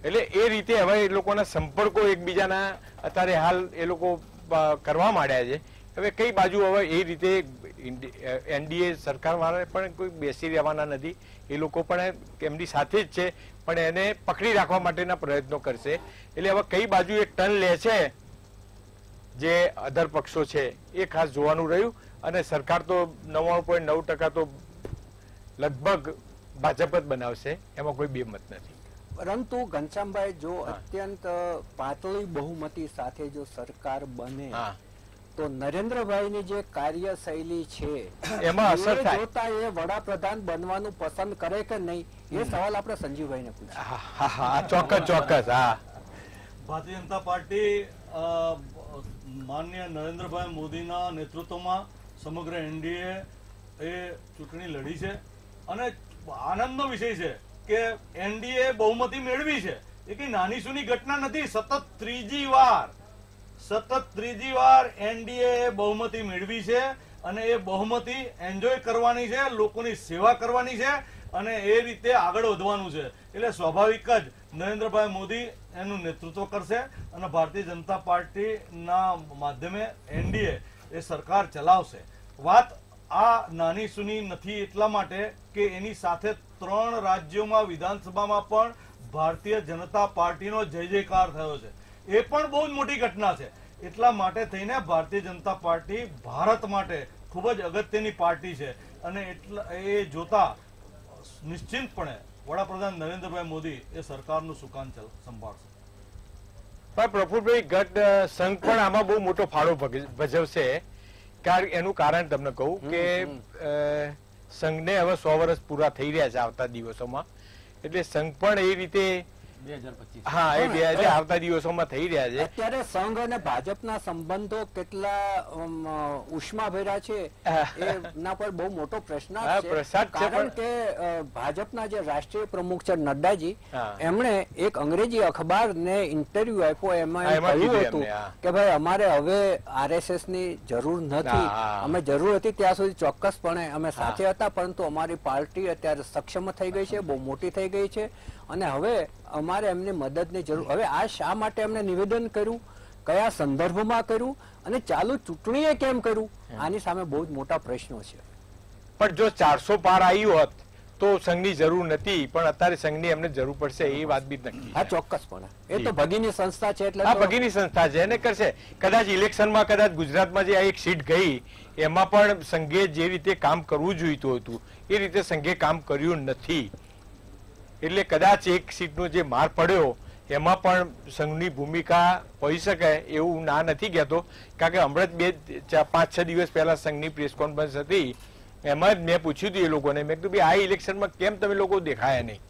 એટલે એ રીતે હવે એ લોકોના સંપર્કો એકબીજાના અત્યારે હાલ એ લોકો કરવા માંડ્યા છે હવે કઈ બાજુ હવે એ રીતે એનડીએ સરકારવાળા પણ કોઈ બેસી રહેવાના નથી એ લોકો પણ એમની સાથે જ છે પણ એને પકડી રાખવા માટેના પ્રયત્નો કરશે એટલે હવે કઈ બાજુ એક ટર્ન લે છે જે અધર પક્ષો છે એ ખાસ જોવાનું રહ્યું અને સરકાર તો નવ્વાણું પોઈન્ટ નવ ટકા તો લગભગ ભાજપ જ બનાવશે એમાં કોઈ બેમત નથી પરંતુ ઘનશ્યામભાઈ જો અત્યંત પાતળી બહુમતી સાથે જો સરકાર બને તો નરેન્દ્રભાઈની જે કાર્યશૈલી છે એમાં અસર થાય જોતા એ વડાપ્રધાન બનવાનું પસંદ કરે કે નહીં એ સવાલ આપણે સંજીવભાઈને પૂછ્યા ચોક્કસ ચોક્કસ હા ભારતીય જનતા પાર્ટી માન્ય નરેન્દ્રભાઈ મોદીના નેતૃત્વમાં સમગ્ર એનડીએ એ ચૂંટણી લડી છે અને આનંદનો વિષય છે કે એનડીએ બહુમતી મેળવી છે એ કઈ નાની સુની ઘટના નથી સતત ત્રીજી વાર સતત ત્રીજી વાર એનડીએ બહુમતી મેળવી છે અને એ બહુમતી એન્જોય કરવાની છે લોકોની સેવા કરવાની છે અને એ રીતે આગળ વધવાનું છે એટલે સ્વાભાવિક જ નરેન્દ્રભાઈ મોદી એનું નેતૃત્વ કરશે અને ભારતીય જનતા પાર્ટીના માધ્યમે એનડીએ એ સરકાર ચલાવશે વાત આ નાની સુની નથી એટલા માટે કે એની સાથે ત્રણ રાજ્યોમાં વિધાનસભામાં પણ ભારતીય જનતા પાર્ટીનો જય જયકાર થયો છે એ પણ બહુ જ મોટી ઘટના છે એટલા માટે થઈને ભારતીય જનતા પાર્ટી ભારત માટે ખૂબ જ અગત્યની પાર્ટી છે અને એટલા એ જોતા નિશ્ચિતપણે વડાપ્રધાન નરેન્દ્રભાઈ મોદી એ સરકારનું સુકાન સંભાળશે પણ પ્રફુલભાઈ ગટ સંઘ પણ આમાં બહુ મોટો ફાળો ભજવશે એનું કારણ તમને કહું કે સંઘને હવે સો વર્ષ પૂરા થઈ રહ્યા છે આવતા દિવસોમાં એટલે સંઘ પણ એ રીતે હા એ ભાજપના જે રાષ્ટ્રીય પ્રમુખ છે નડ્ડાજી એમણે એક અંગ્રેજી અખબારને ઇન્ટરવ્યુ આપ્યો એમાં કહ્યું હતું કે ભાઈ અમારે હવે આરએસએસ ની જરૂર નથી અમે જરૂર હતી ત્યાં સુધી ચોક્કસપણે અમે સાથે હતા પરંતુ અમારી પાર્ટી અત્યારે સક્ષમ થઈ ગઈ છે બહુ મોટી થઈ ગઈ છે અને હવે અમારે એમને મદદની જરૂર હવે આ શા માટે એમને નિવેદન કર્યું કયા સંદર્ભમાં કર્યું અને ચાલુ ચૂંટણીએ કેમ કર્યું આની સામે બહુ જ મોટા પ્રશ્નો છે પણ જો ચારસો પાર આવ્યું હોત તો સંઘની જરૂર નથી પણ અત્યારે સંઘની એમને જરૂર પડશે એ વાત બી નક્કી હા પણ એ તો ભગીની સંસ્થા છે એટલે હા ભગીની સંસ્થા છે એને કરશે કદાચ ઇલેક્શનમાં કદાચ ગુજરાતમાં જે આ એક સીટ ગઈ એમાં પણ સંઘે જે રીતે કામ કરવું જોઈતું હતું એ રીતે સંઘે કામ કર્યું નથી એટલે કદાચ એક સીટનો જે માર પડ્યો એમાં પણ સંઘની ભૂમિકા હોઈ શકે એવું ના નથી કહેતો કારણ કે હમણાં જ બે પાંચ છ દિવસ પહેલાં સંઘની પ્રેસ કોન્ફરન્સ હતી એમાં જ મેં પૂછ્યું હતું એ લોકોને મેં કીધું ભાઈ આ ઇલેક્શનમાં કેમ તમે લોકો દેખાયા નહીં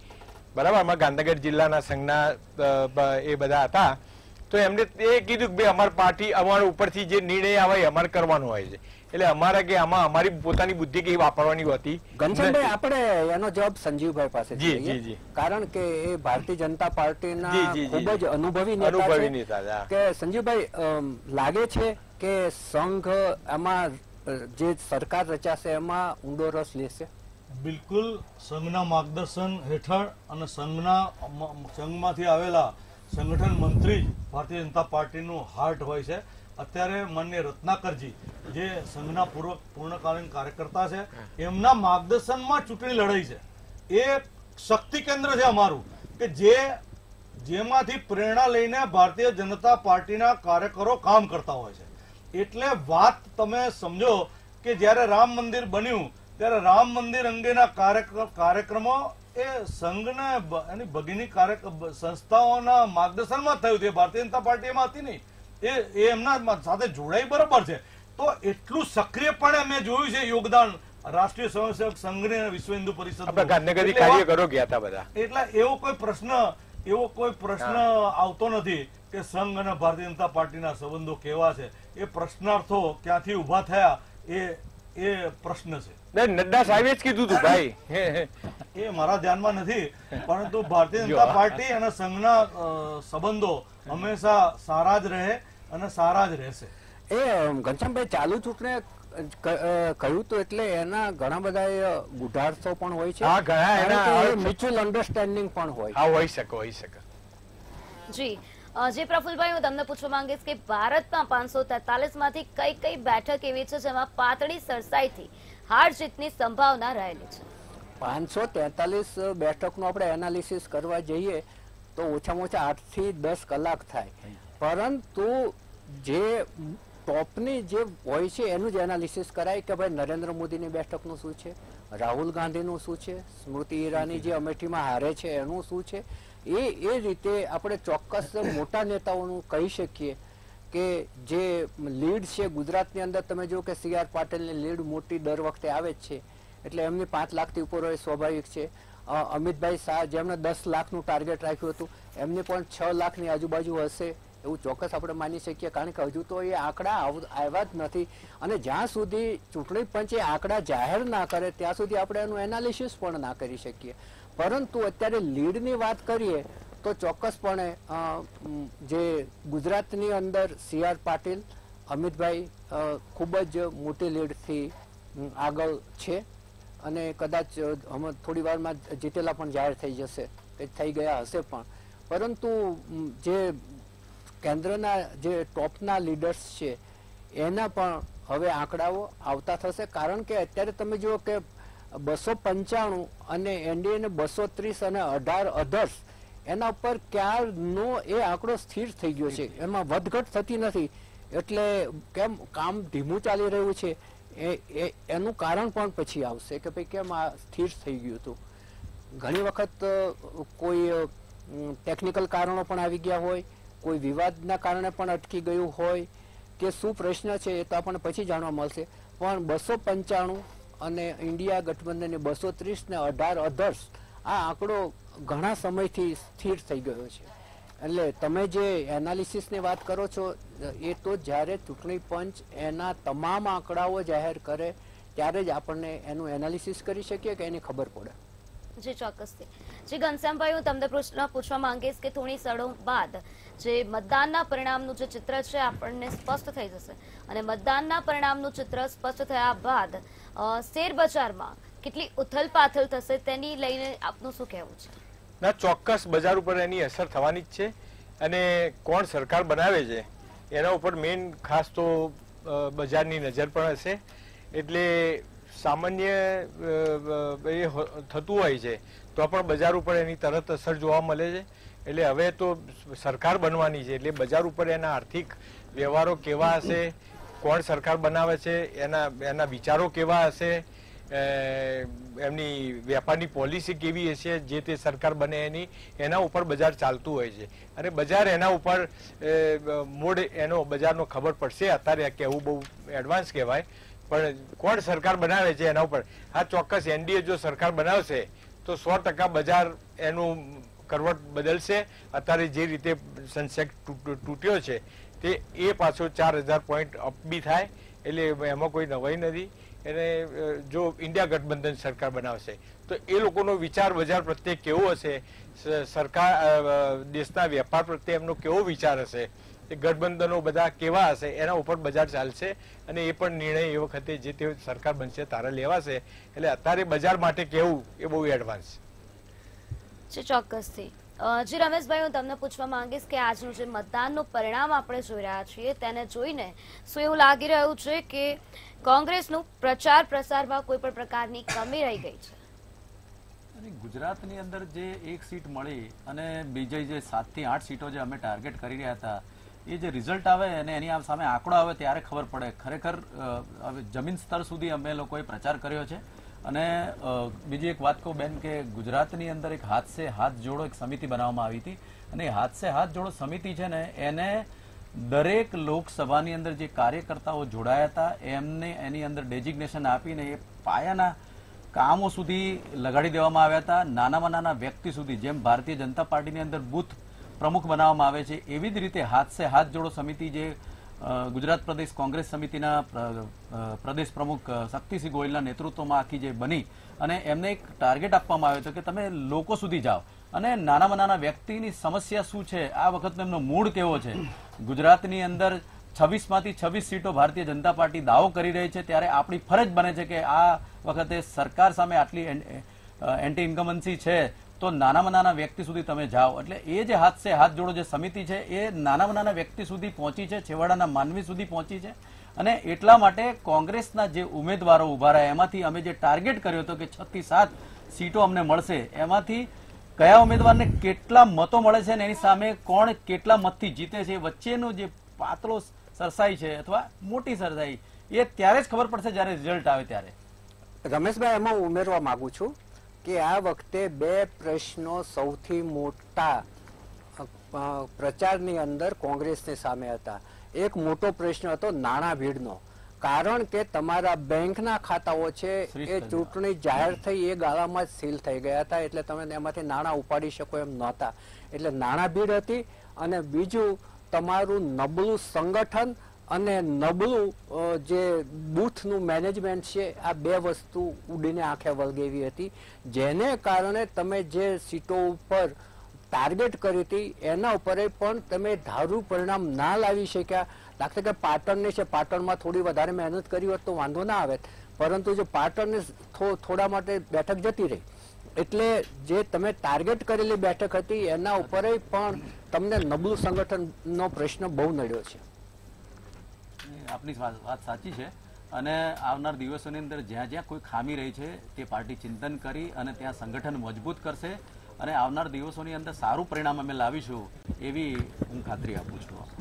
બરાબર આમાં ગાંધીનગર જિલ્લાના સંઘના એ બધા હતા તો એમને એ કીધું કે ભાઈ અમારી પાર્ટી અમારા ઉપરથી જે નિર્ણય આવે અમારે કરવાનો હોય છે એટલે અમારે કે આમાં અમારી પોતાની બુદ્ધિ કે વાપરવાની હતી ઘનશ્યામભાઈ આપણે એનો જવાબ સંજીવભાઈ પાસે કારણ કે એ ભારતીય જનતા પાર્ટીના ખૂબ જ અનુભવી અનુભવી નેતા કે સંજીવભાઈ લાગે છે કે સંઘ આમાં જે સરકાર રચાશે એમાં ઊંડો રસ લેશે બિલકુલ સંઘના માર્ગદર્શન હેઠળ અને સંઘના સંઘમાંથી આવેલા સંગઠન મંત્રી ભારતીય જનતા પાર્ટીનું હાર્ટ હોય છે અત્યારે માન્ય રત્નાકરજી જે સંઘના પૂર્વ પૂર્ણકાલીન કાર્યકર્તા છે એમના માર્ગદર્શનમાં ચૂંટણી લડાઈ છે એ શક્તિ કેન્દ્ર છે અમારું કે જે જેમાંથી પ્રેરણા લઈને ભારતીય જનતા પાર્ટીના કાર્યકરો કામ કરતા હોય છે એટલે વાત તમે સમજો કે જ્યારે રામ મંદિર બન્યું ત્યારે રામ મંદિર અંગેના કાર્યક્રમો એ સંઘના એની ભગીની કાર્ય સંસ્થાઓના માર્ગદર્શનમાં થયું છે ભારતીય જનતા પાર્ટીમાં હતી નહીં એ એમના સાથે જોડાઈ બરોબર છે તો એટલું સક્રિયપણે મેં જોયું છે યોગદાન રાષ્ટ્રીય સ્વયંસેવક સંઘની અને વિશ્વ હિન્દુ પરિષદ એટલે એવો કોઈ પ્રશ્ન એવો કોઈ પ્રશ્ન આવતો નથી કે સંઘ અને ભારતીય જનતા પાર્ટીના સંબંધો કેવા છે એ પ્રશ્નાર્થો ક્યાંથી ઉભા થયા એ એ પ્રશ્ન છે નડ્ડા સાહેબે જ કીધું હતું ભાઈ એ મારા ધ્યાનમાં નથી પરંતુ ભારતીય જનતા પાર્ટી અને સંઘના સંબંધો હંમેશા સારા જ રહે અને સારા જ રહેશે એ ઘનશ્યામભાઈ ચાલુ ચૂંટણી કહ્યું તો એટલે એના ઘણા બધા ગુઢાર્થો પણ હોય છે હા મ્યુચ્યુઅલ અન્ડરસ્ટેન્ડિંગ પણ હોય હા હોઈ શકે હોઈ શકે જી જે પ્રફુલભાઈ હું તમને પૂછવા માંગીશ કે ભારતમાં પાંચસો તેતાલીસ માંથી કઈ કઈ બેઠક એવી છે જેમાં પાતળી સરસાઈથી હાર જીતની સંભાવના રહેલી છે પાંચસો તેતાલીસ બેઠકનું આપણે એનાલિસિસ કરવા જઈએ તો ઓછામાં ઓછા આઠથી દસ કલાક થાય પરંતુ જે ટોપની જે હોય છે એનું જ એનાલિસિસ કરાય કે ભાઈ નરેન્દ્ર મોદીની બેઠકનું શું છે રાહુલ ગાંધીનું શું છે સ્મૃતિ ઈરાની જે અમેઠીમાં હારે છે એનું શું છે એ એ રીતે આપણે ચોક્કસ મોટા નેતાઓનું કહી શકીએ કે જે લીડ છે ગુજરાતની અંદર તમે જો કે સી આર પાટીલની લીડ મોટી દર વખતે આવે જ છે એટલે એમને પાંચ લાખથી ઉપર હોય સ્વાભાવિક છે અમિતભાઈ શાહ જેમણે દસ લાખનું ટાર્ગેટ રાખ્યું હતું એમને પણ છ લાખની આજુબાજુ હશે એવું ચોક્કસ આપણે માની શકીએ કારણ કે હજુ તો એ આંકડા આવ્યા જ નથી અને જ્યાં સુધી ચૂંટણી પંચે આંકડા જાહેર ના કરે ત્યાં સુધી આપણે એનું એનાલિસિસ પણ ના કરી શકીએ પરંતુ અત્યારે લીડની વાત કરીએ તો ચોક્કસપણે જે ગુજરાતની અંદર સી આર પાટીલ અમિતભાઈ ખૂબ જ મોટી લીડથી આગળ છે અને કદાચ થોડી વારમાં જીતેલા પણ જાહેર થઈ જશે એ થઈ ગયા હશે પણ પરંતુ જે કેન્દ્રના જે ટોપના લીડર્સ છે એના પણ હવે આંકડાઓ આવતા થશે કારણ કે અત્યારે તમે જુઓ કે બસો પંચાણું અને એનડીએને બસો ત્રીસ અને અઢાર અધર્સ એના ઉપર ક્યારનો એ આંકડો સ્થિર થઈ ગયો છે એમાં વધઘટ થતી નથી એટલે કેમ કામ ધીમું ચાલી રહ્યું છે એ એનું કારણ પણ પછી આવશે કે ભાઈ કેમ આ સ્થિર થઈ ગયું હતું ઘણી વખત કોઈ ટેકનિકલ કારણો પણ આવી ગયા હોય કોઈ વિવાદના કારણે પણ અટકી ગયું હોય કે શું પ્રશ્ન છે એ તો આપણને પછી જાણવા મળશે પણ બસો પંચાણું અને ઇન્ડિયા ગઠબંધનની બસો ત્રીસ ને અઢાર અધર્સ આ આંકડો ઘણા સમયથી સ્થિર થઈ ગયો છે એટલે તમે જે એનાલિસિસની વાત કરો છો એ તો જ્યારે ચૂંટણી પંચ એના તમામ આંકડાઓ જાહેર કરે ત્યારે જ આપણને એનું એનાલિસિસ કરી શકીએ કે એની ખબર પડે જી ચોક્કસથી જે ઘનશ્યામભાઈ હું તમને પ્રશ્ન પૂછવા માંગીશ કે થોડી સળો બાદ જે મતદાનના પરિણામનું જે ચિત્ર છે આપણને સ્પષ્ટ થઈ જશે અને મતદાનના પરિણામનું ચિત્ર સ્પષ્ટ થયા બાદ શેર બજારમાં કેટલી ઉથલ પાથલ થશે તેની લઈને આપનું શું કહેવું છે ના ચોક્કસ બજાર ઉપર એની અસર થવાની જ છે અને કોણ સરકાર બનાવે છે એના ઉપર મેઇન ખાસ તો બજારની નજર પણ હશે એટલે સામાન્ય એ થતું હોય છે તો પણ બજાર ઉપર એની તરત અસર જોવા મળે છે એટલે હવે તો સરકાર બનવાની છે એટલે બજાર ઉપર એના આર્થિક વ્યવહારો કેવા હશે કોણ સરકાર બનાવે છે એના એના વિચારો કેવા હશે એમની વેપારની પોલિસી કેવી હશે જે તે સરકાર બને એની એના ઉપર બજાર ચાલતું હોય છે અને બજાર એના ઉપર મોડ એનો બજારનો ખબર પડશે અત્યારે કહેવું બહુ એડવાન્સ કહેવાય પણ કોણ સરકાર બનાવે છે એના ઉપર આ ચોક્કસ એનડીએ જો સરકાર બનાવશે તો સો ટકા બજાર એનું કરવટ બદલશે અત્યારે જે રીતે સનસેક તૂટ્યો છે તે એ પાછો ચાર હજાર પોઈન્ટ અપ બી થાય એટલે એમાં કોઈ નવાઈ નથી એને જો ઇન્ડિયા ગઠબંધન સરકાર બનાવશે તો એ લોકોનો વિચાર બજાર પ્રત્યે કેવો હશે સરકાર દેશના વેપાર પ્રત્યે એમનો કેવો વિચાર હશે એ ગઠબંધનો બધા કેવા હશે એના ઉપર બજાર ચાલશે અને એ પણ નિર્ણય એ વખતે જે તે સરકાર બનશે તારે લેવાશે એટલે અત્યારે બજાર માટે કેવું એ બહુ એડવાન્સ ચોક્કસથી જી રમેશભાઈ હું તમને પૂછવા માંગીશ કે આજનું જે મતદાનનું પરિણામ આપણે જોઈ રહ્યા છીએ તેને જોઈને શું એવું લાગી રહ્યું છે કે કોંગ્રેસનું પ્રચાર પ્રસારમાં કોઈ પણ પ્રકારની કમી રહી ગઈ છે અને ગુજરાતની અંદર જે એક સીટ મળી અને બીજી જે સાતથી આઠ સીટો જે અમે ટાર્ગેટ કરી રહ્યા હતા એ જે રિઝલ્ટ આવે અને એની સામે આંકડો આવે ત્યારે ખબર પડે ખરેખર જમીન સ્તર સુધી અમે લોકોએ પ્રચાર કર્યો છે અને બીજી એક વાત કહું બેન કે ગુજરાતની અંદર એક હાથ હાથ જોડો એક સમિતિ બનાવવામાં આવી હતી અને હાથ સે હાથ જોડો સમિતિ છે ને એને દરેક લોકસભાની અંદર જે કાર્યકર્તાઓ જોડાયા હતા એમને એની અંદર ડેઝિગ્નેશન આપીને એ પાયાના કામો સુધી લગાડી દેવામાં આવ્યા હતા નાનામાં નાના વ્યક્તિ સુધી જેમ ભારતીય જનતા પાર્ટીની અંદર બુથ પ્રમુખ બનાવવામાં આવે છે એવી જ રીતે હાથસે હાથ જોડો સમિતિ જે ગુજરાત પ્રદેશ કોંગ્રેસ સમિતિના પ્રદેશ પ્રમુખ શક્તિસિંહ ગોયલના નેતૃત્વમાં આખી જે બની અને એમને એક ટાર્ગેટ આપવામાં આવ્યો હતો કે તમે લોકો સુધી જાઓ અને નાનામાં નાના વ્યક્તિની સમસ્યા શું છે આ વખતનો એમનો મૂળ કેવો છે ગુજરાતની અંદર છવ્વીસમાંથી છવ્વીસ સીટો ભારતીય જનતા પાર્ટી દાવો કરી રહી છે ત્યારે આપણી ફરજ બને છે કે આ વખતે સરકાર સામે આટલી એન્ટી ઇન્કમન્સી છે તો નાનામાં નાના વ્યક્તિ સુધી તમે જાઓ એટલે એ જે હાથ સે હાથ જોડો જે સમિતિ છે એ નાનામાં નાના વ્યક્તિ સુધી પહોંચી છે છેવાડાના માનવી સુધી પહોંચી છે અને એટલા માટે કોંગ્રેસના જે ઉમેદવારો ઉભા રહ્યા એમાંથી અમે જે ટાર્ગેટ કર્યો હતો કે છથી સાત સીટો અમને મળશે એમાંથી કયા ઉમેદવારને કેટલા મતો મળે છે અને એની સામે કોણ કેટલા મતથી જીતે છે વચ્ચેનો જે પાતળો સરસાઈ છે અથવા મોટી સરસાઈ એ ત્યારે જ ખબર પડશે જ્યારે રિઝલ્ટ આવે ત્યારે રમેશભાઈ એમાં ઉમેરવા માંગુ છું કે આ વખતે બે પ્રશ્નો સૌથી મોટા પ્રચારની અંદર કોંગ્રેસની સામે હતા એક મોટો પ્રશ્ન હતો નાણાં ભીડનો કારણ કે તમારા બેંકના ખાતાઓ છે એ ચૂંટણી જાહેર થઈ એ ગાળામાં જ સીલ થઈ ગયા હતા એટલે તમે એમાંથી નાણાં ઉપાડી શકો એમ નહોતા એટલે નાણાં ભીડ હતી અને બીજું તમારું નબળું સંગઠન અને નબળું જે બૂથનું મેનેજમેન્ટ છે આ બે વસ્તુ ઉડીને આંખે વળગેવી હતી જેને કારણે તમે જે સીટો ઉપર ટાર્ગેટ કરી હતી એના ઉપર પણ તમે ધારું પરિણામ ના લાવી શક્યા દાખલા કે પાટણની છે પાટણમાં થોડી વધારે મહેનત કરી હોત તો વાંધો ના આવે પરંતુ જે પાટણને થોડા માટે બેઠક જતી રહી એટલે જે તમે ટાર્ગેટ કરેલી બેઠક હતી એના ઉપર પણ તમને નબળું સંગઠનનો પ્રશ્ન બહુ નડ્યો છે આપની વાત સાચી છે અને આવનાર દિવસોની અંદર જ્યાં જ્યાં કોઈ ખામી રહી છે તે પાર્ટી ચિંતન કરી અને ત્યાં સંગઠન મજબૂત કરશે અને આવનાર દિવસોની અંદર સારું પરિણામ અમે લાવીશું એવી હું ખાતરી આપું છું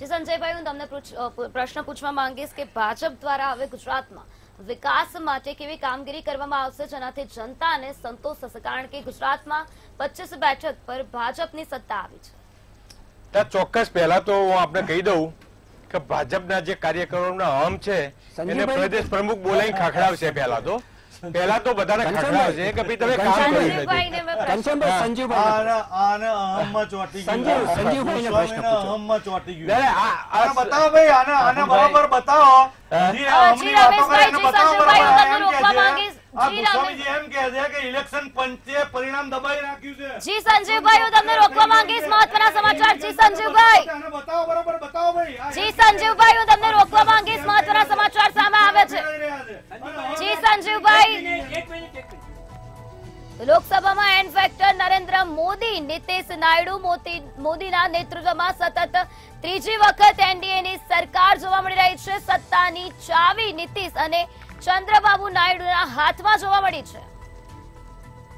જે સંજયભાઈ હું તમને પ્રશ્ન પૂછવા માંગીશ કે ભાજપ દ્વારા હવે ગુજરાતમાં વિકાસ માટે કેવી કામગીરી કરવામાં આવશે જેનાથી જનતાને સંતોષ થશે કારણ કે ગુજરાતમાં પચીસ બેઠક પર ભાજપની સત્તા આવી છે ત્યાં ચોક્કસ પહેલા તો હું આપણે કહી દઉં કે ભાજપના જે કાર્યકરોના હમ છે એને પ્રદેશ પ્રમુખ બોલાવી ખાખડાવશે પહેલા તો પહેલા તો બધાને ખખડાવશે કે ભાઈ તમે કામ કર્યું નથી કંચનભાઈ સંજીવભાઈ આને અહમમાં ચોટી સંજીવ સંજીવભાઈને પ્રશ્ન પૂછો અહમમાં ચોટી ગયું અરે આ બતાવો ભાઈ આને આને બરાબર બતાવો જી અહમની વાતો કરે એને બતાવો બરાબર એમ કે છે લોકસભામાં એન ફેક્ટર નરેન્દ્ર મોદી નીતિશ નાયડુ મોદીના નેતૃત્વમાં સતત ત્રીજી વખત એનડીએની સરકાર જોવા મળી રહી છે સત્તાની ચાવી નીતિશ અને ચંદ્રબાબુ નાયડુના હાથમાં જોવા મળી છે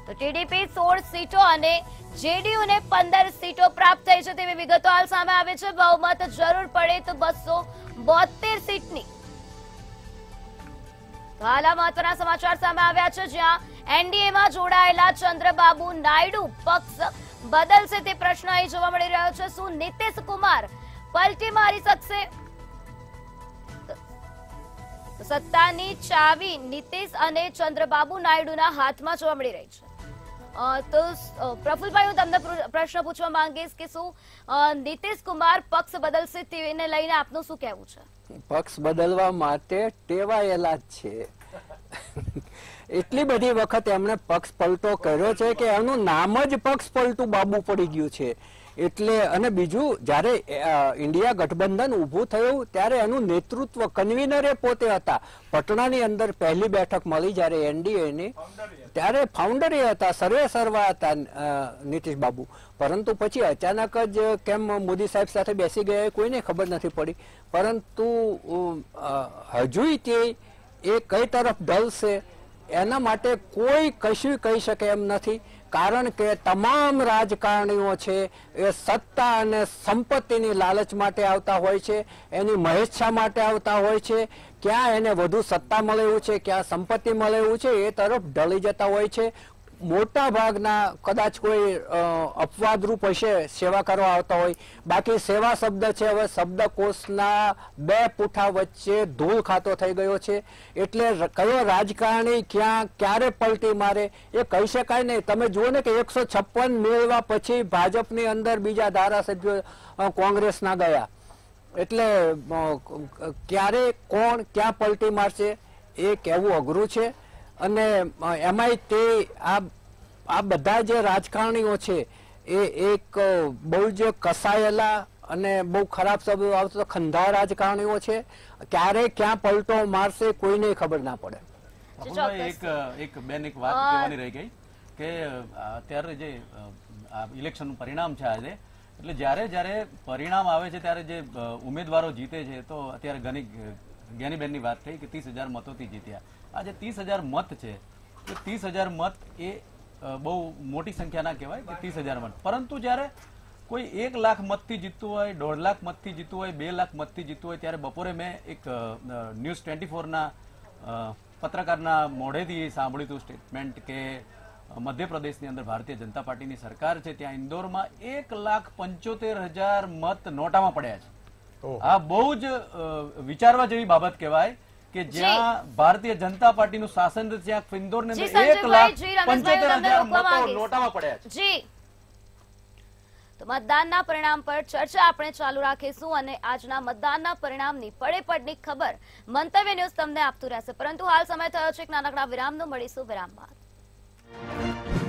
તો ટીડીપી સોળ સીટો અને જેડીયુને પંદર સીટો પ્રાપ્ત થઈ છે તેવી વિગતો હાલ સામે આવે છે બહુમત જરૂર પડે તો બસો બોતેર સીટની હાલ આ મહત્વના સમાચાર સામે આવ્યા છે જ્યાં એનડીએમાં જોડાયેલા ચંદ્રબાબુ નાયડુ પક્ષ બદલશે તે પ્રશ્ન અહીં જોવા મળી રહ્યો છે શું નીતિશ કુમાર પલટી મારી શકશે સત્તાની ચાવી નીતિશ અને ચંદ્રબાબુ નાયડુના હાથમાં જોવા મળી રહી છે તો પ્રફુલભાઈ હું તમને પ્રશ્ન પૂછવા માંગીશ કે શું નીતિશ કુમાર પક્ષ બદલશે તેને લઈને આપનું શું કહેવું છે પક્ષ બદલવા માટે ટેવાયેલા જ છે એટલી બધી વખત એમણે પક્ષ પલટો કર્યો છે કે એનું નામ જ પક્ષ પલટું બાબુ પડી ગયું છે એટલે અને બીજું જ્યારે ઇન્ડિયા ગઠબંધન ઊભું થયું ત્યારે એનું નેતૃત્વ કન્વીનર પોતે હતા પટણાની અંદર પહેલી બેઠક મળી જ્યારે એનડીએની ત્યારે ફાઉન્ડર એ હતા સર્વે સર્વા હતા નીતિશ બાબુ પરંતુ પછી અચાનક જ કેમ મોદી સાહેબ સાથે બેસી ગયા કોઈને ખબર નથી પડી પરંતુ હજુ તે એ કઈ તરફ ઢલશે એના માટે કોઈ કશું કહી શકે એમ નથી કારણ કે તમામ રાજકારણીઓ છે એ સત્તા અને સંપત્તિની લાલચ માટે આવતા હોય છે એની મહેચ્છા માટે આવતા હોય છે ક્યાં એને વધુ સત્તા મળે એવું છે ક્યાં સંપત્તિ મળે એવું છે એ તરફ ઢળી જતા હોય છે મોટા ભાગના કદાચ કોઈ અપવાદરૂપ હશે સેવા કરવા આવતા હોય બાકી સેવા શબ્દ છે હવે શબ્દકોશના બે પૂઠા વચ્ચે ધૂળ ખાતો થઈ ગયો છે એટલે કયો રાજકારણી ક્યાં ક્યારે પલટી મારે એ કહી શકાય નહીં તમે જુઓ ને કે એકસો છપ્પન મેળવ્યા પછી ભાજપની અંદર બીજા ધારાસભ્યો કોંગ્રેસના ગયા એટલે ક્યારે કોણ ક્યાં પલટી મારશે એ કહેવું અઘરું છે અને એમાંય તે આ આ બધા જે રાજકારણીઓ છે એ એક બહુ જ કસાયેલા અને બહુ ખરાબ શબ્દો આવતો ખંધાર રાજકારણીઓ છે ક્યારે ક્યાં પલટો મારશે કોઈને ખબર ના પડે એક એક બેન એક વાત કહેવાની રહી ગઈ કે અત્યારે જે ઇલેક્શનનું પરિણામ છે આજે એટલે જ્યારે જ્યારે પરિણામ આવે છે ત્યારે જે ઉમેદવારો જીતે છે તો અત્યારે ઘણી જ્ઞાનીબેનની વાત થઈ કે ત્રીસ હજાર મતોથી જીત્યા આ જે ત્રીસ હજાર મત છે તો ત્રીસ હજાર મત એ બહુ મોટી સંખ્યાના ના કહેવાય કે ત્રીસ હજાર મત પરંતુ જ્યારે કોઈ એક લાખ મતથી જીતતું હોય દોઢ લાખ મતથી જીતતું હોય બે લાખ મતથી જીતતું હોય ત્યારે બપોરે મેં એક ન્યૂઝ ટ્વેન્ટી ફોરના પત્રકારના મોઢેથી સાંભળ્યું હતું સ્ટેટમેન્ટ કે મધ્યપ્રદેશની અંદર ભારતીય જનતા પાર્ટીની સરકાર છે ત્યાં ઇન્દોરમાં એક લાખ પંચોતેર હજાર મત નોટામાં પડ્યા છે આ બહુ જ વિચારવા જેવી બાબત કહેવાય કે જ્યાં ભારતીય જનતા પાર્ટીનું શાસન જ્યાં ફિંદોર ને એક લાખ પંચોતેર હજાર નોટામાં પડ્યા છે મતદાનના પરિણામ પર ચર્ચા આપણે ચાલુ રાખીશું અને આજના મતદાનના પરિણામની પડે પડની ખબર મંતવ્ય ન્યૂઝ તમને આપતું રહેશે પરંતુ હાલ સમય થયો છે એક નાનકડા વિરામનો મળીશું વિરામ બાદ